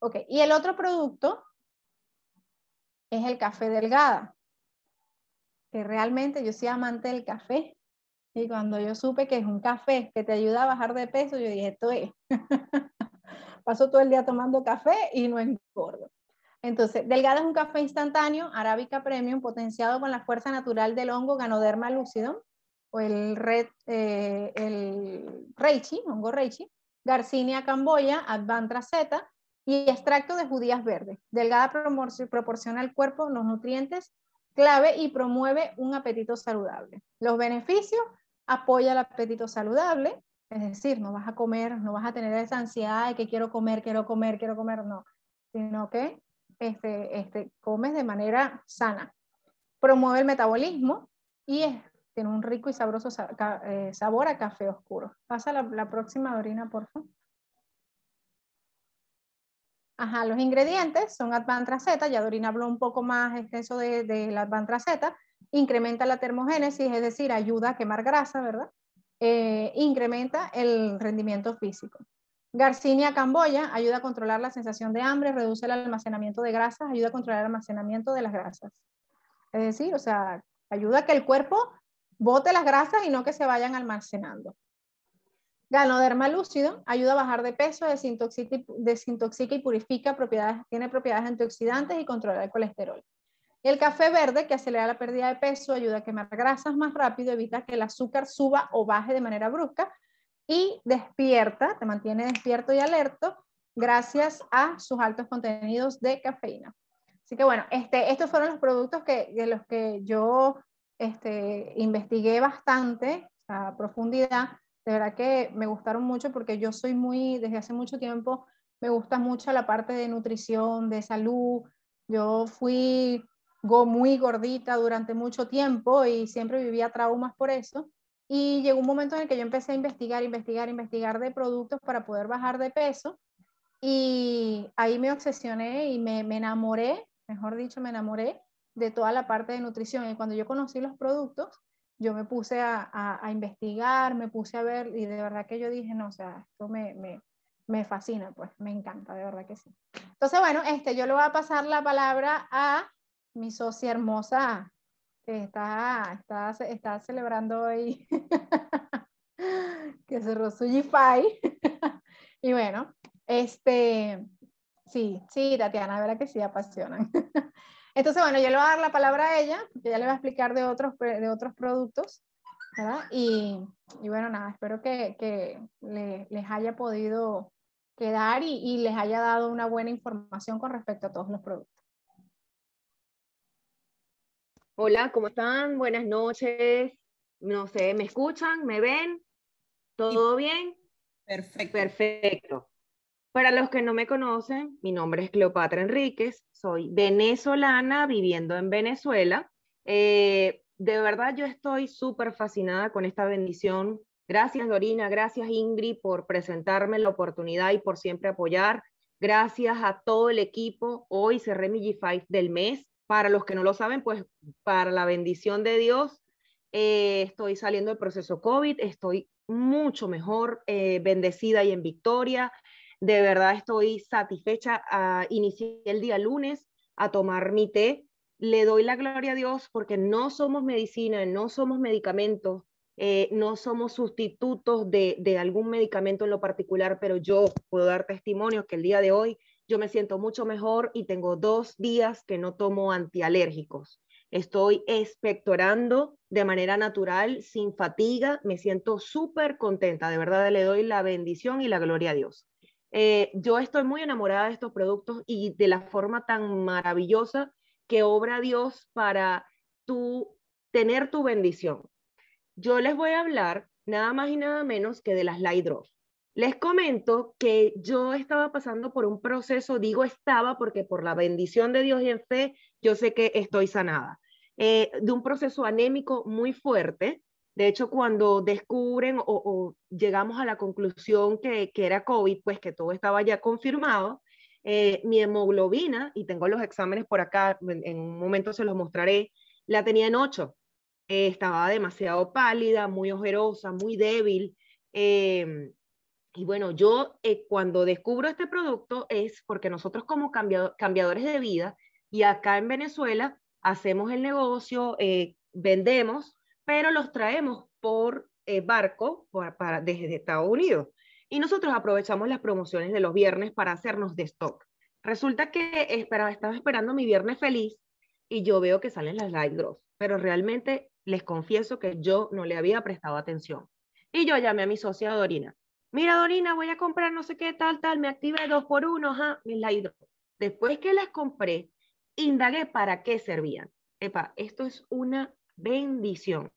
Ok, y el otro producto es el café delgada, que realmente yo soy amante del café, y cuando yo supe que es un café que te ayuda a bajar de peso, yo dije, esto es. Paso todo el día tomando café y no engordo. Entonces, Delgada es un café instantáneo, arábica premium, potenciado con la fuerza natural del hongo Ganoderma lucidum, o el, red, eh, el reichi, hongo reichi, Garcinia camboya, Advantra zeta, y extracto de judías verdes. Delgada proporciona al cuerpo los nutrientes clave y promueve un apetito saludable. Los beneficios, apoya el apetito saludable, es decir, no vas a comer, no vas a tener esa ansiedad de que quiero comer, quiero comer, quiero comer, no, sino que este, este, comes de manera sana. Promueve el metabolismo y tiene un rico y sabroso eh, sabor a café oscuro. Pasa la, próxima, Dorina, por favor. Ajá, los ingredientes son Advantraceta, ya Dorina habló un poco más extenso de, de la Advantraceta, incrementa la termogénesis, es decir, ayuda a quemar grasa, ¿verdad? Eh, incrementa el rendimiento físico. Garcinia camboya ayuda a controlar la sensación de hambre, reduce el almacenamiento de grasas, ayuda a controlar el almacenamiento de las grasas. Es decir, o sea, ayuda a que el cuerpo bote las grasas y no que se vayan almacenando. Ganoderma lúcido ayuda a bajar de peso, desintoxica y, y purifica, propiedades, tiene propiedades antioxidantes y controla el colesterol. El café verde, que acelera la pérdida de peso, ayuda a quemar grasas más rápido, evita que el azúcar suba o baje de manera brusca y despierta, te mantiene despierto y alerto gracias a sus altos contenidos de cafeína. Así que bueno, este, estos fueron los productos que, de los que yo este, investigué bastante a profundidad. De verdad que me gustaron mucho porque yo soy muy, desde hace mucho tiempo, me gusta mucho la parte de nutrición, de salud. Yo fui muy gordita durante mucho tiempo y siempre vivía traumas por eso. Y llegó un momento en el que yo empecé a investigar, investigar, investigar de productos para poder bajar de peso. Y ahí me obsesioné y me, me enamoré, mejor dicho, me enamoré de toda la parte de nutrición. Y cuando yo conocí los productos, yo me puse a, a, a investigar, me puse a ver y de verdad que yo dije, no, o sea, esto me, me, me fascina, pues me encanta, de verdad que sí. Entonces, bueno, este, yo le voy a pasar la palabra a mi socia hermosa está, está, está celebrando hoy que cerró su GFI. y bueno, este, sí, sí, Tatiana, verdad que sí apasionan. Entonces, bueno, yo le voy a dar la palabra a ella, que ella le va a explicar de otros, de otros productos. Y, y bueno, nada, espero que, que les haya podido quedar y les haya dado una buena información con respecto a todos los productos. Hola, ¿cómo están? Buenas noches. No sé, ¿me escuchan? ¿Me ven? ¿Todo bien? Perfecto. Perfecto. Para los que no me conocen, mi nombre es Cleopatra Enríquez, soy venezolana viviendo en Venezuela. Eh, de verdad yo estoy súper fascinada con esta bendición. Gracias Dorina, gracias Ingrid por presentarme la oportunidad y por siempre apoyar. Gracias a todo el equipo. Hoy cerré mi G5 del mes para los que no lo saben, pues para la bendición de Dios, eh, estoy saliendo del proceso COVID, estoy mucho mejor, eh, bendecida y en victoria. De verdad estoy satisfecha. Ah, inicié el día lunes a tomar mi té. Le doy la gloria a Dios porque no somos medicina, no somos medicamentos, eh, no somos sustitutos de, de algún medicamento en lo particular, pero yo puedo dar testimonio que el día de hoy yo me siento mucho mejor y tengo dos días que no tomo antialérgicos. Estoy expectorando de manera natural, sin fatiga, me siento súper contenta, de verdad le doy la bendición y la gloria a Dios. Eh, yo estoy muy enamorada de estos productos y de la forma tan maravillosa que obra Dios para tu tener tu bendición. Yo les voy a hablar nada más y nada menos que de las light drops. Les comento que yo estaba pasando por un proceso, digo estaba porque por la bendición de Dios y en fe, yo sé que estoy sanada, eh, de un proceso anémico muy fuerte. De hecho, cuando descubren o, llegamos a la conclusión que, era COVID, pues que todo estaba ya confirmado, eh, mi hemoglobina, y tengo los exámenes por acá, en, un momento se los mostraré, la tenía en 8. Eh, estaba demasiado pálida, muy ojerosa, muy débil. Y bueno, yo eh, cuando descubro este producto es porque nosotros como cambiadores de vida y acá en Venezuela hacemos el negocio, eh, vendemos, pero los traemos por eh, barco desde Estados Unidos. Y nosotros aprovechamos las promociones de los viernes para hacernos de stock. Resulta que estaba esperando mi viernes feliz y yo veo que salen las light growth, pero realmente les confieso que yo no le había prestado atención. Y yo llamé a mi socia Dorina Mira, Dorina, voy a comprar no sé qué tal, tal, me activé dos por uno, ajá, me la Después que las compré, indagué para qué servían. Epa, esto es una bendición.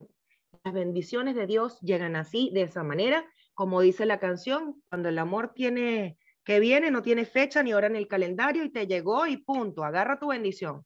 Las bendiciones de Dios llegan así, de esa manera, como dice la canción, cuando el amor tiene que viene, no tiene fecha ni hora en el calendario y te llegó y punto, agarra tu bendición.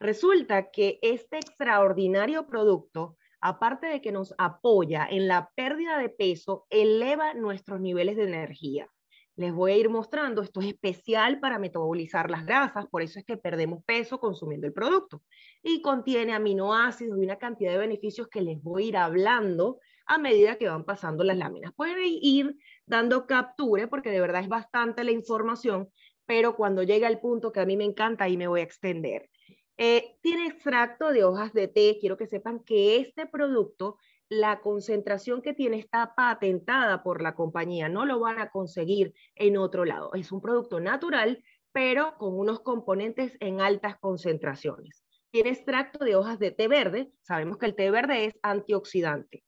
Resulta que este extraordinario producto aparte de que nos apoya en la pérdida de peso, eleva nuestros niveles de energía. Les voy a ir mostrando, esto es especial para metabolizar las grasas, por eso es que perdemos peso consumiendo el producto. Y contiene aminoácidos y una cantidad de beneficios que les voy a ir hablando a medida que van pasando las láminas. Pueden ir dando captura porque de verdad es bastante la información, pero cuando llega el punto que a mí me encanta, ahí me voy a extender. Eh, tiene extracto de hojas de té. Quiero que sepan que este producto, la concentración que tiene está patentada por la compañía. No lo van a conseguir en otro lado. Es un producto natural, pero con unos componentes en altas concentraciones. Tiene extracto de hojas de té verde. Sabemos que el té verde es antioxidante,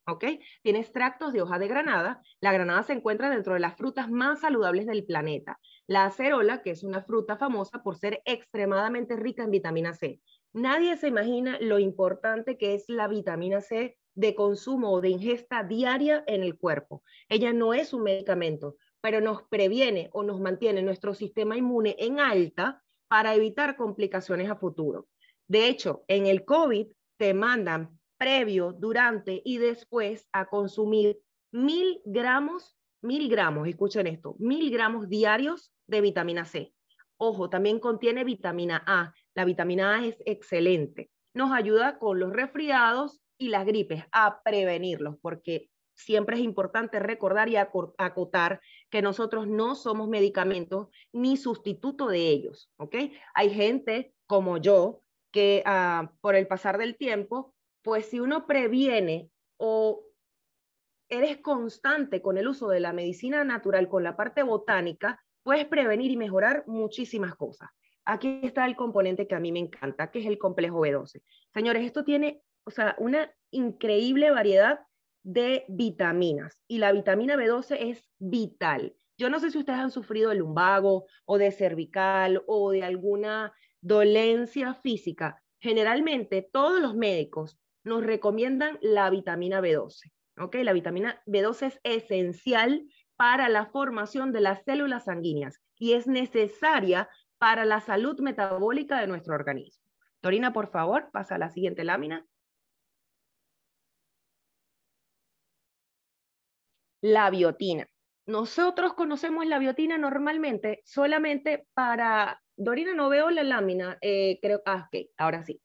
Tiene extractos de hoja de granada. La granada se encuentra dentro de las frutas más saludables del planeta. La acerola, que es una fruta famosa por ser extremadamente rica en vitamina C. Nadie se imagina lo importante que es la vitamina C de consumo o de ingesta diaria en el cuerpo. Ella no es un medicamento, pero nos previene o nos mantiene nuestro sistema inmune en alta para evitar complicaciones a futuro. De hecho, en el COVID te mandan previo, durante y después a consumir mil gramos, mil gramos, escuchen esto, mil gramos diarios de vitamina C. Ojo, también contiene vitamina A. La vitamina A es excelente. Nos ayuda con los resfriados y las gripes a prevenirlos, porque siempre es importante recordar y acotar que nosotros no somos medicamentos ni sustituto de ellos, ¿ok? Hay gente como yo que ah, por el pasar del tiempo, pues si uno previene o eres constante con el uso de la medicina natural, con la parte botánica, puedes prevenir y mejorar muchísimas cosas. Aquí está el componente que a mí me encanta, que es el complejo B12. Señores, esto tiene, o sea, una increíble variedad de vitaminas y la vitamina B12 es vital. Yo no sé si ustedes han sufrido de lumbago o de cervical o de alguna dolencia física. Generalmente todos los médicos nos recomiendan la vitamina B12. ¿ok? La vitamina B12 es esencial para la formación de las células sanguíneas y es necesaria para la salud metabólica de nuestro organismo. Dorina, por favor, pasa a la siguiente lámina. La biotina. Nosotros conocemos la biotina normalmente solamente para... Dorina, no veo la lámina. Eh, creo... Ah, ok, ahora sí.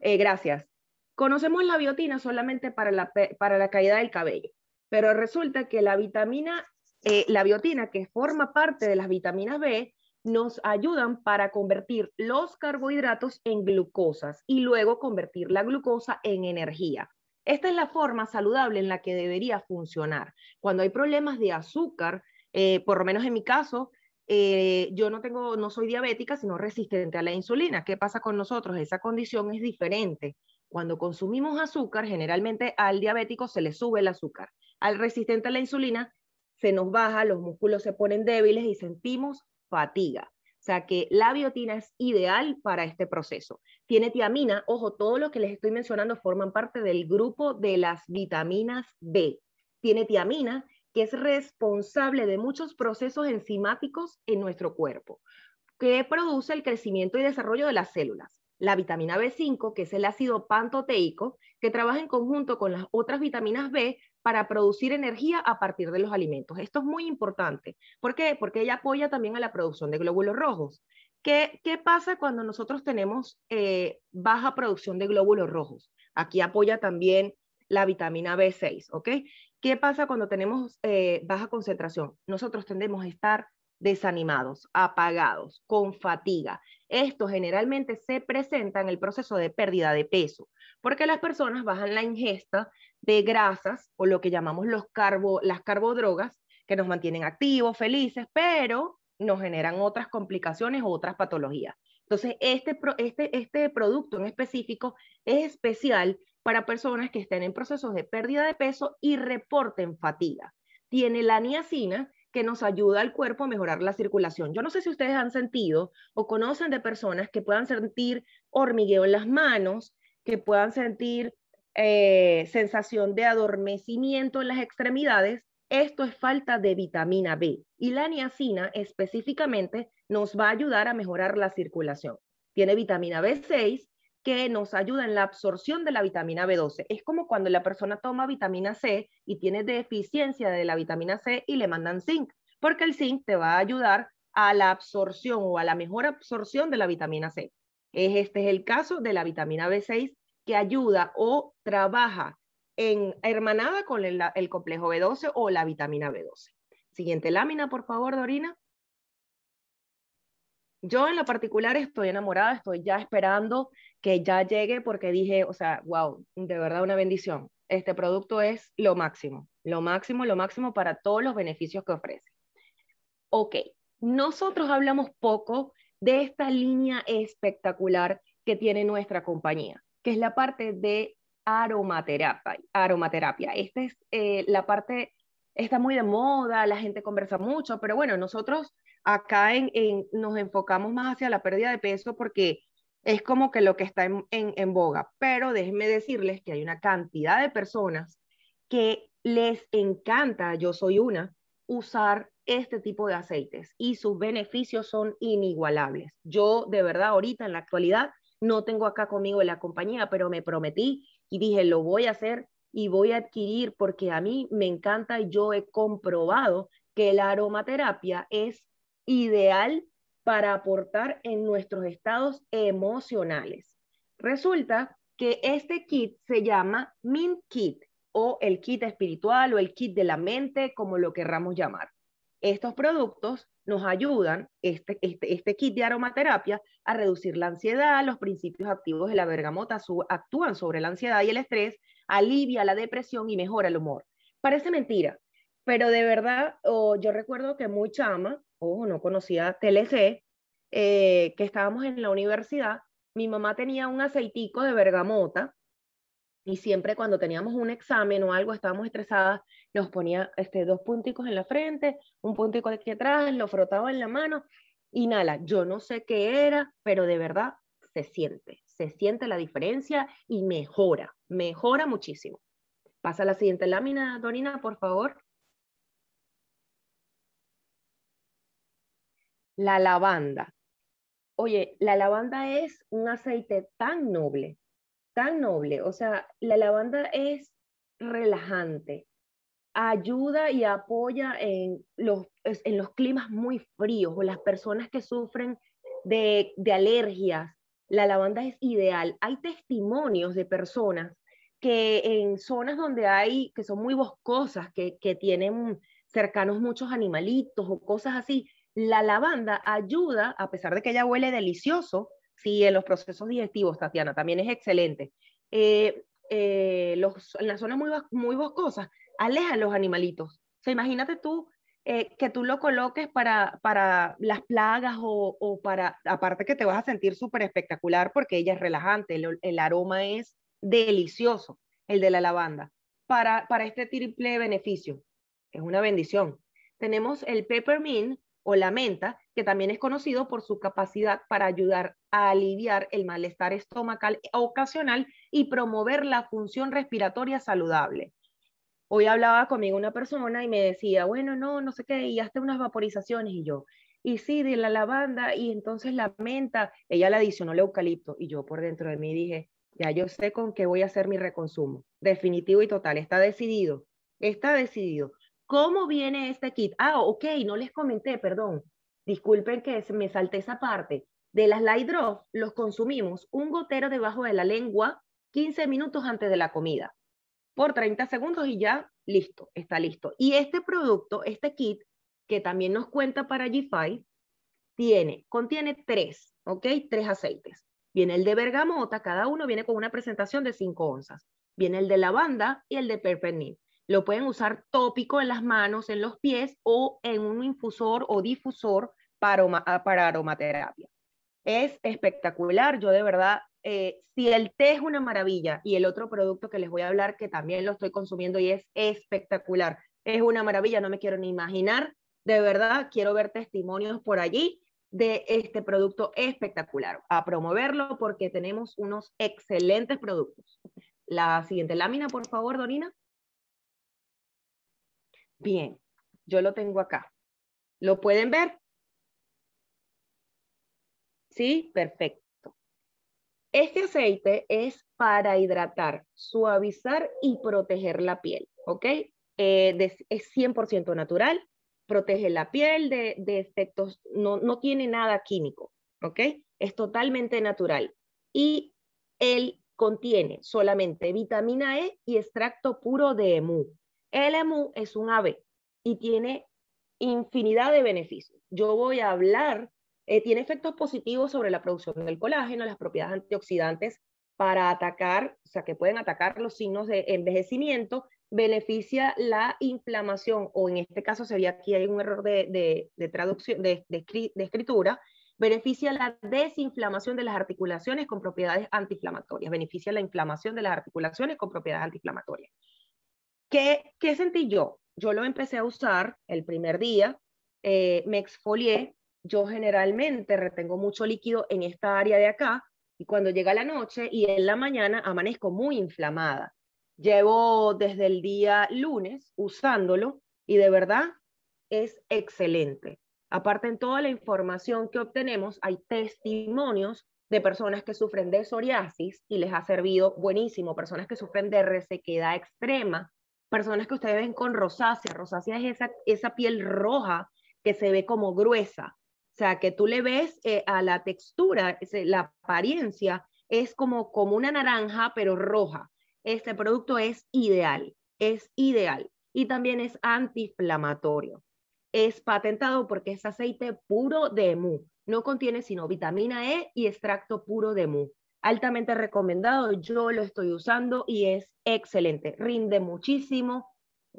Eh, gracias. Conocemos la biotina solamente para la, para la caída del cabello, pero resulta que la vitamina eh, la biotina, que forma parte de las vitaminas B, nos ayudan para convertir los carbohidratos en glucosas y luego convertir la glucosa en energía. Esta es la forma saludable en la que debería funcionar. Cuando hay problemas de azúcar, eh, por lo menos en mi caso, eh, yo no tengo, no soy diabética, sino resistente a la insulina. ¿Qué pasa con nosotros? Esa condición es diferente. Cuando consumimos azúcar, generalmente al diabético se le sube el azúcar. Al resistente a la insulina se nos baja, los músculos se ponen débiles y sentimos fatiga. O sea que la biotina es ideal para este proceso. Tiene tiamina, ojo, todo lo que les estoy mencionando forman parte del grupo de las vitaminas B. Tiene tiamina, que es responsable de muchos procesos enzimáticos en nuestro cuerpo, que produce el crecimiento y desarrollo de las células. La vitamina B5, que es el ácido pantoteico, que trabaja en conjunto con las otras vitaminas B para producir energía a partir de los alimentos. Esto es muy importante. ¿Por qué? Porque ella apoya también a la producción de glóbulos rojos. ¿Qué, qué pasa cuando nosotros tenemos eh, baja producción de glóbulos rojos? Aquí apoya también la vitamina B6, ¿ok? ¿Qué pasa cuando tenemos eh, baja concentración? Nosotros tendemos a estar desanimados, apagados, con fatiga. Esto generalmente se presenta en el proceso de pérdida de peso, porque las personas bajan la ingesta de grasas o lo que llamamos los carbo, las carbodrogas, que nos mantienen activos, felices, pero nos generan otras complicaciones o otras patologías. Entonces, este, este, este producto en específico es especial para personas que estén en procesos de pérdida de peso y reporten fatiga. Tiene la niacina, que nos ayuda al cuerpo a mejorar la circulación. Yo no sé si ustedes han sentido o conocen de personas que puedan sentir hormigueo en las manos, que puedan sentir eh, sensación de adormecimiento en las extremidades. Esto es falta de vitamina B y la niacina específicamente nos va a ayudar a mejorar la circulación. Tiene vitamina B6 que nos ayuda en la absorción de la vitamina B12. Es como cuando la persona toma vitamina C y tiene deficiencia de la vitamina C y le mandan zinc, porque el zinc te va a ayudar a la absorción o a la mejor absorción de la vitamina C. Este es el caso de la vitamina B6 que ayuda o trabaja en, hermanada con el, el complejo B12 o la vitamina B12. Siguiente lámina, por favor, Dorina. Yo en lo particular estoy enamorada, estoy ya esperando que ya llegue porque dije, o sea, wow, de verdad una bendición. Este producto es lo máximo, lo máximo, lo máximo para todos los beneficios que ofrece. Ok, nosotros hablamos poco de esta línea espectacular que tiene nuestra compañía, que es la parte de aromaterapia. aromaterapia. Esta es eh, la parte, está muy de moda, la gente conversa mucho, pero bueno, nosotros Acá en, nos enfocamos más hacia la pérdida de peso porque es como que lo que está en, en boga. Pero déjenme decirles que hay una cantidad de personas que les encanta, yo soy una, usar este tipo de aceites y sus beneficios son inigualables. Yo de verdad ahorita en la actualidad no tengo acá conmigo en la compañía, pero me prometí y dije, lo voy a hacer y voy a adquirir porque a mí me encanta y yo he comprobado que la aromaterapia es ideal para aportar en nuestros estados emocionales. Resulta que este kit se llama Mint Kit o el kit espiritual o el kit de la mente, como lo querramos llamar. Estos productos nos ayudan, este, este, este kit de aromaterapia, a reducir la ansiedad, los principios activos de la bergamota su, actúan sobre la ansiedad y el estrés, alivia la depresión y mejora el humor. Parece mentira, pero de verdad, oh, yo recuerdo que mucha ama no conocía TLC, eh, que estábamos en la universidad, mi mamá tenía un aceitico de bergamota y siempre cuando teníamos un examen o algo, estábamos estresadas, nos ponía este, dos punticos en la frente, un puntico aquí atrás, lo frotaba en la mano, y nada, yo no sé qué era, pero de verdad se siente, se siente la diferencia y mejora, mejora muchísimo. Pasa la siguiente lámina, Dorina, por favor. la lavanda. Oye, la lavanda es un aceite tan noble, tan noble. O sea, la lavanda es relajante, ayuda y apoya en los, en los climas muy fríos o las personas que sufren de, alergias. La lavanda es ideal. Hay testimonios de personas que en zonas donde hay, que son muy boscosas, que, que tienen cercanos muchos animalitos o cosas así, la lavanda ayuda, a pesar de que ella huele delicioso, sí, en los procesos digestivos, Tatiana, también es excelente. Eh, eh, los, en las zonas muy, muy boscosas, aleja los animalitos. O sea, imagínate tú eh, que tú lo coloques para, para las plagas o, para, aparte que te vas a sentir súper espectacular porque ella es relajante, el, aroma es delicioso, el de la lavanda, para, para este triple beneficio. Es una bendición. Tenemos el peppermint, o la menta, que también es conocido por su capacidad para ayudar a aliviar el malestar estomacal ocasional y promover la función respiratoria saludable. Hoy hablaba conmigo una persona y me decía, bueno, no, no sé qué, y hasta unas vaporizaciones y yo. Y sí, de la lavanda y entonces la menta, ella le adicionó el eucalipto y yo por dentro de mí dije, ya yo sé con qué voy a hacer mi reconsumo, definitivo y total, está decidido, está decidido. ¿Cómo viene este kit? Ah, ok, no les comenté, perdón. Disculpen que me salté esa parte. De las light los consumimos un gotero debajo de la lengua 15 minutos antes de la comida, por 30 segundos y ya listo, está listo. Y este producto, este kit, que también nos cuenta para G5, tiene, contiene tres, ¿ok? Tres aceites. Viene el de bergamota, cada uno viene con una presentación de 5 onzas. Viene el de lavanda y el de peppermint. Lo pueden usar tópico en las manos, en los pies o en un infusor o difusor para, ah, para aromaterapia. Es espectacular, yo de verdad, eh, si el té es una maravilla y el otro producto que les voy a hablar que también lo estoy consumiendo y es espectacular, es una maravilla, no me quiero ni imaginar, de verdad quiero ver testimonios por allí de este producto espectacular, a promoverlo porque tenemos unos excelentes productos. La siguiente lámina, por favor, Dorina. Bien, yo lo tengo acá. ¿Lo pueden ver? Sí, perfecto. Este aceite es para hidratar, suavizar y proteger la piel, ¿ok? Eh, es 100% natural, protege la piel de, efectos, no, no tiene nada químico, ¿ok? Es totalmente natural. Y él contiene solamente vitamina E y extracto puro de emu. El es un ave y tiene infinidad de beneficios. Yo voy a hablar, eh, tiene efectos positivos sobre la producción del colágeno, las propiedades antioxidantes para atacar, o sea, que pueden atacar los signos de envejecimiento, beneficia la inflamación, o en este caso sería aquí hay un error de, traducción, de, escritura, beneficia la desinflamación de las articulaciones con propiedades antiinflamatorias, beneficia la inflamación de las articulaciones con propiedades antiinflamatorias. ¿Qué, sentí yo? Yo lo empecé a usar el primer día, eh, me exfolié, yo generalmente retengo mucho líquido en esta área de acá y cuando llega la noche y en la mañana amanezco muy inflamada. Llevo desde el día lunes usándolo y de verdad es excelente. Aparte en toda la información que obtenemos hay testimonios de personas que sufren de psoriasis y les ha servido buenísimo, personas que sufren de resequedad extrema, personas que ustedes ven con rosácea. Rosácea es esa, esa piel roja que se ve como gruesa. O sea, que tú le ves eh, a la textura, la apariencia es como, como una naranja, pero roja. Este producto es ideal, es ideal. Y también es antiinflamatorio. Es patentado porque es aceite puro de mu. No contiene sino vitamina E y extracto puro de mu altamente recomendado, yo lo estoy usando y es excelente, rinde muchísimo,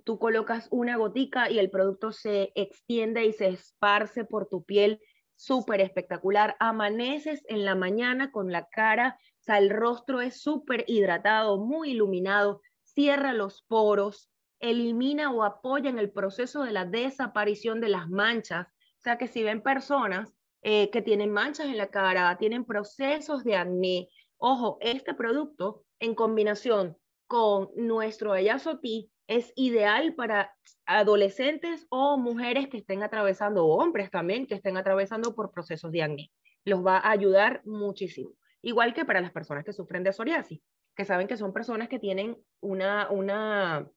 tú colocas una gotica y el producto se extiende y se esparce por tu piel, súper espectacular, amaneces en la mañana con la cara, o sea, el rostro es súper hidratado, muy iluminado, cierra los poros, elimina o apoya en el proceso de la desaparición de las manchas, o sea que si ven personas eh, que tienen manchas en la cara, tienen procesos de acné. Ojo, este producto en combinación con nuestro Ayasopi es ideal para adolescentes o mujeres que estén atravesando, o hombres también que estén atravesando por procesos de acné. Los va a ayudar muchísimo. Igual que para las personas que sufren de psoriasis, que saben que son personas que tienen una, una,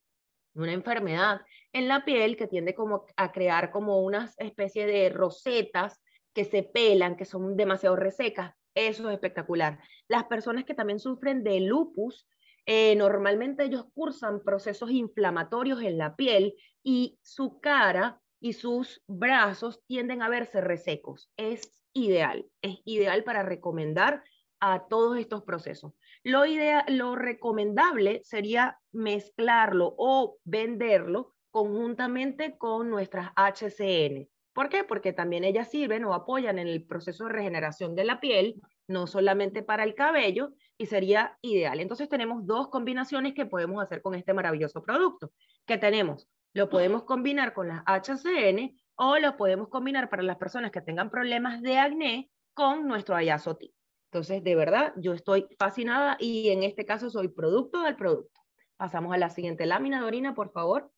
una enfermedad en la piel que tiende como a crear como unas especie de rosetas que se pelan, que son demasiado resecas, eso es espectacular. Las personas que también sufren de lupus, eh, normalmente ellos cursan procesos inflamatorios en la piel y su cara y sus brazos tienden a verse resecos. Es ideal, es ideal para recomendar a todos estos procesos. Lo, idea, lo recomendable sería mezclarlo o venderlo conjuntamente con nuestras HCN. ¿Por qué? Porque también ellas sirven o apoyan en el proceso de regeneración de la piel, no solamente para el cabello, y sería ideal. Entonces tenemos dos combinaciones que podemos hacer con este maravilloso producto que tenemos. Lo podemos combinar con las HCN o lo podemos combinar para las personas que tengan problemas de acné con nuestro Ayazotí. Entonces, de verdad, yo estoy fascinada y en este caso soy producto del producto. Pasamos a la siguiente lámina, Dorina, por favor.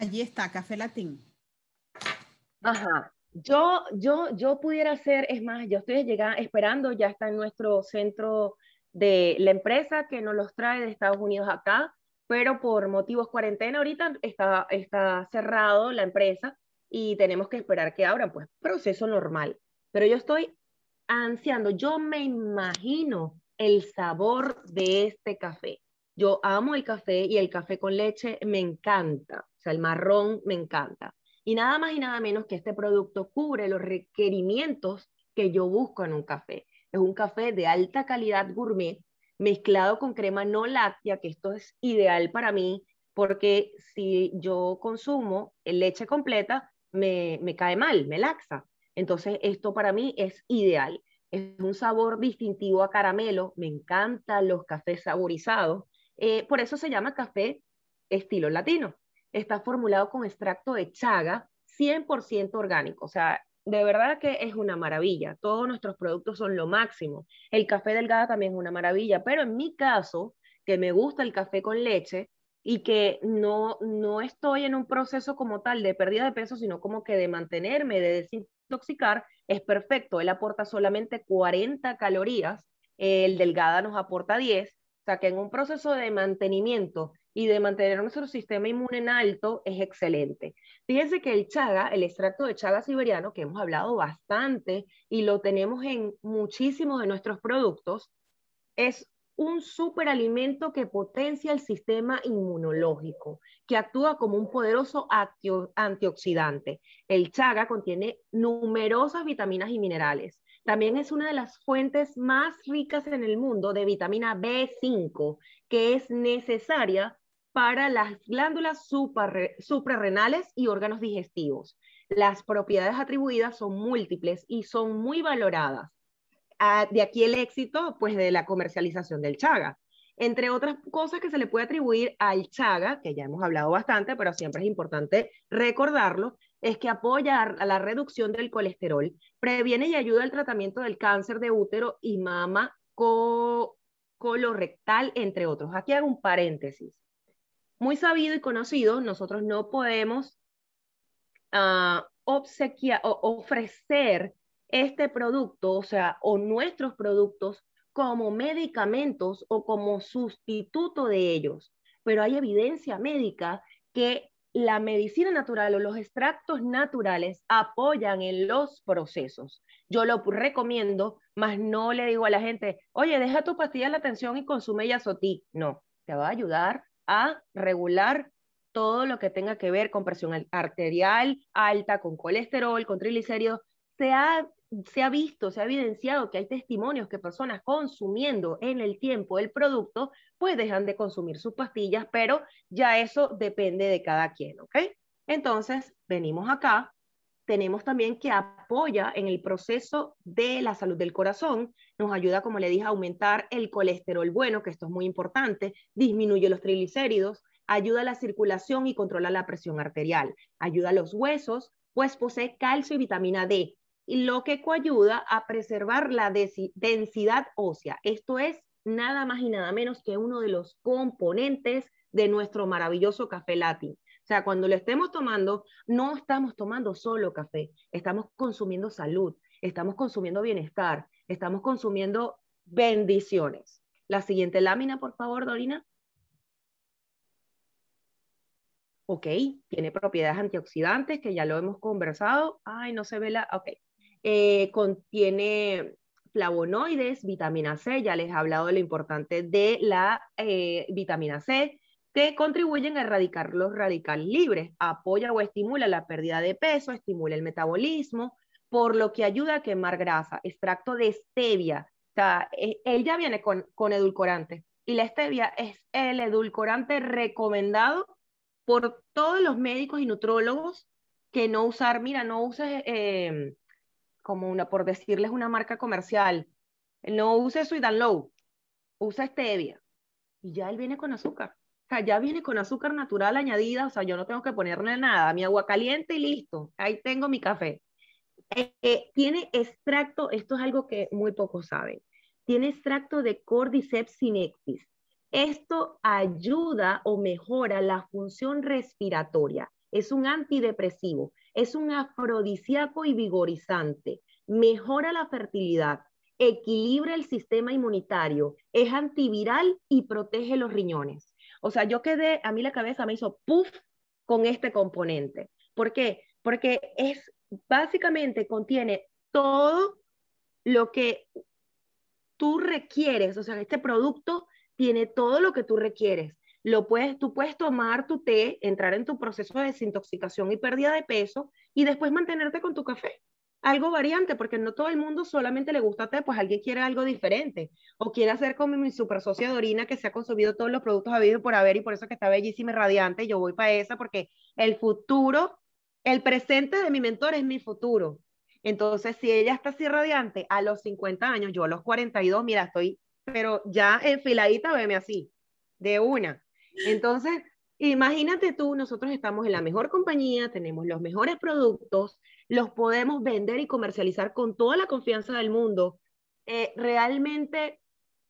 Allí está, Café Latín. Ajá. Yo, yo, yo pudiera hacer, es más, yo estoy llegando, esperando, ya está en nuestro centro de la empresa que nos los trae de Estados Unidos acá, pero por motivos cuarentena ahorita está, está cerrado la empresa y tenemos que esperar que abran, pues proceso normal. Pero yo estoy ansiando, yo me imagino el sabor de este café. Yo amo el café y el café con leche me encanta. O sea, el marrón me encanta. Y nada más y nada menos que este producto cubre los requerimientos que yo busco en un café. Es un café de alta calidad gourmet mezclado con crema no láctea, que esto es ideal para mí, porque si yo consumo leche completa, me, cae mal, me laxa. Entonces, esto para mí es ideal. Es un sabor distintivo a caramelo, me encantan los cafés saborizados. Eh, por eso se llama café estilo latino, está formulado con extracto de chaga 100% orgánico. O sea, de verdad que es una maravilla. Todos nuestros productos son lo máximo. El café delgada también es una maravilla, pero en mi caso, que me gusta el café con leche y que no, no estoy en un proceso como tal de pérdida de peso, sino como que de mantenerme, de desintoxicar, es perfecto. Él aporta solamente 40 calorías, el delgada nos aporta 10, o sea que en un proceso de mantenimiento y de mantener nuestro sistema inmune en alto es excelente. Fíjense que el chaga, el extracto de chaga siberiano, que hemos hablado bastante y lo tenemos en muchísimos de nuestros productos, es un superalimento que potencia el sistema inmunológico, que actúa como un poderoso antioxidante. El chaga contiene numerosas vitaminas y minerales, también es una de las fuentes más ricas en el mundo de vitamina B5, que es necesaria para las glándulas suprarrenales y órganos digestivos. Las propiedades atribuidas son múltiples y son muy valoradas. Ah, de aquí el éxito pues, de la comercialización del chaga. Entre otras cosas que se le puede atribuir al chaga, que ya hemos hablado bastante, pero siempre es importante recordarlo, es que apoya a la reducción del colesterol, previene y ayuda al tratamiento del cáncer de útero y mama colorectal, entre otros. Aquí hago un paréntesis. Muy sabido y conocido, nosotros no podemos ah, ofrecer este producto, o sea, o nuestros productos como medicamentos o como sustituto de ellos, pero hay evidencia médica que la medicina natural o los extractos naturales apoyan en los procesos. Yo lo recomiendo, mas no le digo a la gente, oye, deja tu pastilla en la tensión y consume yazotí. No, te va a ayudar a regular todo lo que tenga que ver con presión arterial alta, con colesterol, con triglicéridos. Se ha se ha visto, se ha evidenciado que hay testimonios que personas consumiendo en el tiempo el producto, pues dejan de consumir sus pastillas, pero ya eso depende de cada quien, ¿ok? Entonces, venimos acá, tenemos también que apoya en el proceso de la salud del corazón, nos ayuda, como le dije, a aumentar el colesterol bueno, que esto es muy importante, disminuye los triglicéridos, ayuda a la circulación y controla la presión arterial, ayuda a los huesos, pues posee calcio y vitamina D, lo que coayuda a preservar la densidad ósea. Esto es nada más y nada menos que uno de los componentes de nuestro maravilloso café latín. O sea, cuando lo estemos tomando, no estamos tomando solo café, estamos consumiendo salud, estamos consumiendo bienestar, estamos consumiendo bendiciones. La siguiente lámina, por favor, Dorina. Ok, tiene propiedades antioxidantes que ya lo hemos conversado. Ay, no se ve la. Ok. Eh, contiene flavonoides, vitamina C, ya les he hablado de lo importante de la eh, vitamina C, que contribuyen a erradicar los radicales libres, apoya o estimula la pérdida de peso, estimula el metabolismo, por lo que ayuda a quemar grasa, extracto de stevia, o sea, e, él ya viene con, con edulcorantes y la stevia es el edulcorante recomendado por todos los médicos y nutrólogos que no usar, mira, no uses em, como una, por decirles una marca comercial, no use Sweet and Low, usa stevia. Y ya él viene con azúcar. O sea, ya viene con azúcar natural añadida, o sea, yo no tengo que ponerle nada, mi agua caliente y listo, ahí tengo mi café. Eh, tiene extracto, esto es algo que muy pocos saben, tiene extracto de Cordyceps sinectis. Esto ayuda o mejora la función respiratoria, es un antidepresivo es un afrodisíaco y vigorizante, mejora la fertilidad, equilibra el sistema inmunitario, es antiviral y protege los riñones. O sea, yo quedé, a mí la cabeza me hizo puff con este componente. ¿Por qué? Porque es básicamente contiene todo lo que tú requieres, o sea, este producto tiene todo lo que tú requieres lo puedes, tú puedes tomar tu té, entrar en tu proceso de desintoxicación y pérdida de peso y después mantenerte con tu café. Algo variante, porque no todo el mundo solamente le gusta té, pues alguien quiere algo diferente o quiere hacer como mi super socia Dorina que se ha consumido todos los productos habidos por haber y por eso que está bellísima y radiante. Yo voy para esa porque el futuro, el presente de mi mentor es mi futuro. Entonces, si ella está así radiante a los 50 años, yo a los 42, mira, estoy, pero ya enfiladita, veme así, de una. Entonces, imagínate tú, nosotros estamos en la mejor compañía, tenemos los mejores productos, los podemos vender y comercializar con toda la confianza del mundo. Eh, realmente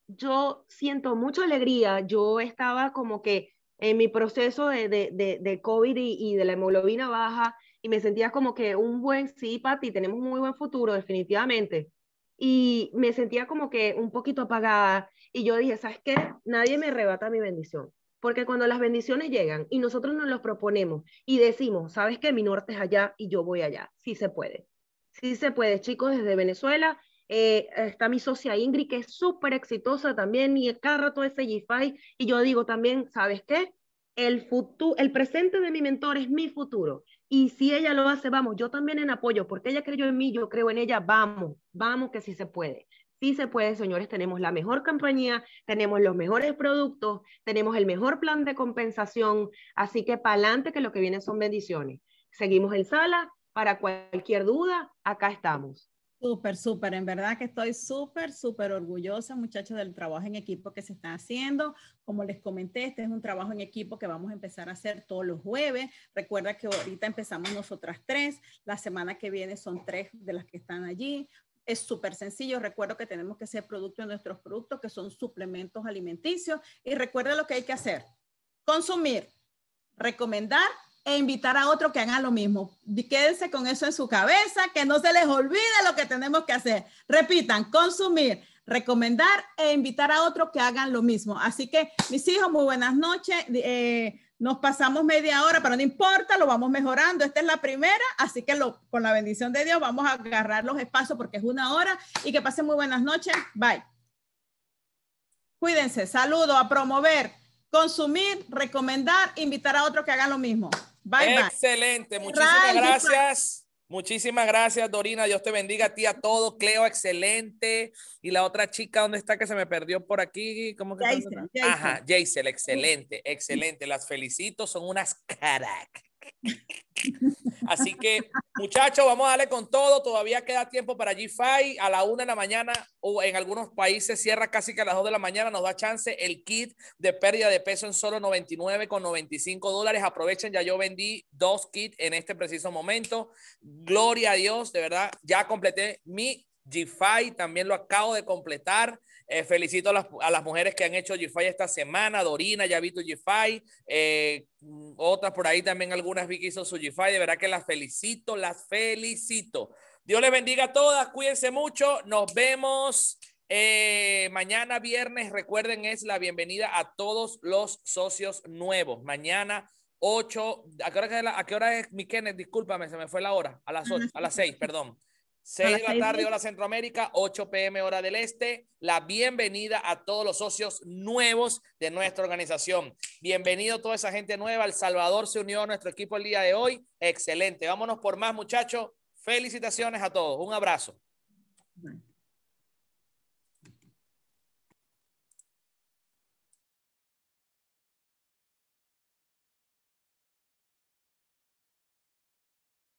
yo siento mucha alegría. Yo estaba como que en mi proceso de, de, de, COVID y, de la hemoglobina baja y me sentía como que un buen, sí, Pati, tenemos un muy buen futuro, definitivamente. Y me sentía como que un poquito apagada y yo dije, ¿sabes qué? Nadie me arrebata mi bendición. Porque cuando las bendiciones llegan y nosotros nos los proponemos y decimos, sabes que mi norte es allá y yo voy allá, sí se puede. Sí se puede, chicos, desde Venezuela. Eh, está mi socia Ingrid, que es súper exitosa también, y cada rato ese g Y yo digo también, ¿sabes qué? El, futuro, el presente de mi mentor es mi futuro. Y si ella lo hace, vamos, yo también en apoyo, porque ella creyó en mí, yo creo en ella, vamos, vamos que sí se puede. Sí se puede, señores, tenemos la mejor compañía, tenemos los mejores productos, tenemos el mejor plan de compensación, así que para adelante que lo que viene son bendiciones. Seguimos en sala, para cualquier duda, acá estamos. Súper, súper, en verdad que estoy súper, súper orgullosa, muchachos, del trabajo en equipo que se está haciendo. Como les comenté, este es un trabajo en equipo que vamos a empezar a hacer todos los jueves. Recuerda que ahorita empezamos nosotras tres, la semana que viene son tres de las que están allí. Es súper sencillo. Recuerdo que tenemos que ser producto de nuestros productos, que son suplementos alimenticios. Y recuerda lo que hay que hacer. Consumir, recomendar e invitar a otro que haga lo mismo. Quédense con eso en su cabeza, que no se les olvide lo que tenemos que hacer. Repitan, consumir, recomendar e invitar a otro que hagan lo mismo. Así que, mis hijos, muy buenas noches. Eh, nos pasamos media hora, pero no importa, lo vamos mejorando. Esta es la primera, así que con la bendición de Dios vamos a agarrar los espacios porque es una hora y que pasen muy buenas noches. Bye. Cuídense, saludo a promover, consumir, recomendar, invitar a otros que hagan lo mismo. Bye, Excelente, muchísimas gracias. Muchísimas gracias, Dorina. Dios te bendiga a ti, a todos. Cleo, excelente. Y la otra chica, ¿dónde está que se me perdió por aquí? ¿Cómo que Ajá, Jaisel, excelente, excelente. Las felicito, son unas caracas Así que, muchachos, vamos a darle con todo. Todavía queda tiempo para g A la una de la mañana, o en algunos países cierra casi que a las dos de la mañana, nos da chance el kit de pérdida de peso en solo 99 con 95 dólares. Aprovechen, ya yo vendí dos kits en este preciso momento. Gloria a Dios, de verdad, ya completé mi g También lo acabo de completar. Eh, felicito a las, mujeres que han hecho GFI esta semana. Dorina ya vi visto GFI. Eh, otras por ahí también, algunas vi que hizo su GFI. De verdad que las felicito, las felicito. Dios les bendiga a todas. Cuídense mucho. Nos vemos. Eh, mañana viernes, recuerden, es la bienvenida a todos los socios nuevos. Mañana 8, ¿a qué hora es, a qué hora es mi Kenneth? Discúlpame, se me fue la hora. A las 8, a las 6, perdón. 6 de la tarde, hora Centroamérica, 8 pm, hora del Este. La bienvenida a todos los socios nuevos de nuestra organización. Bienvenido a toda esa gente nueva. El Salvador se unió a nuestro equipo el día de hoy. Excelente. Vámonos por más, muchachos. Felicitaciones a todos. Un abrazo.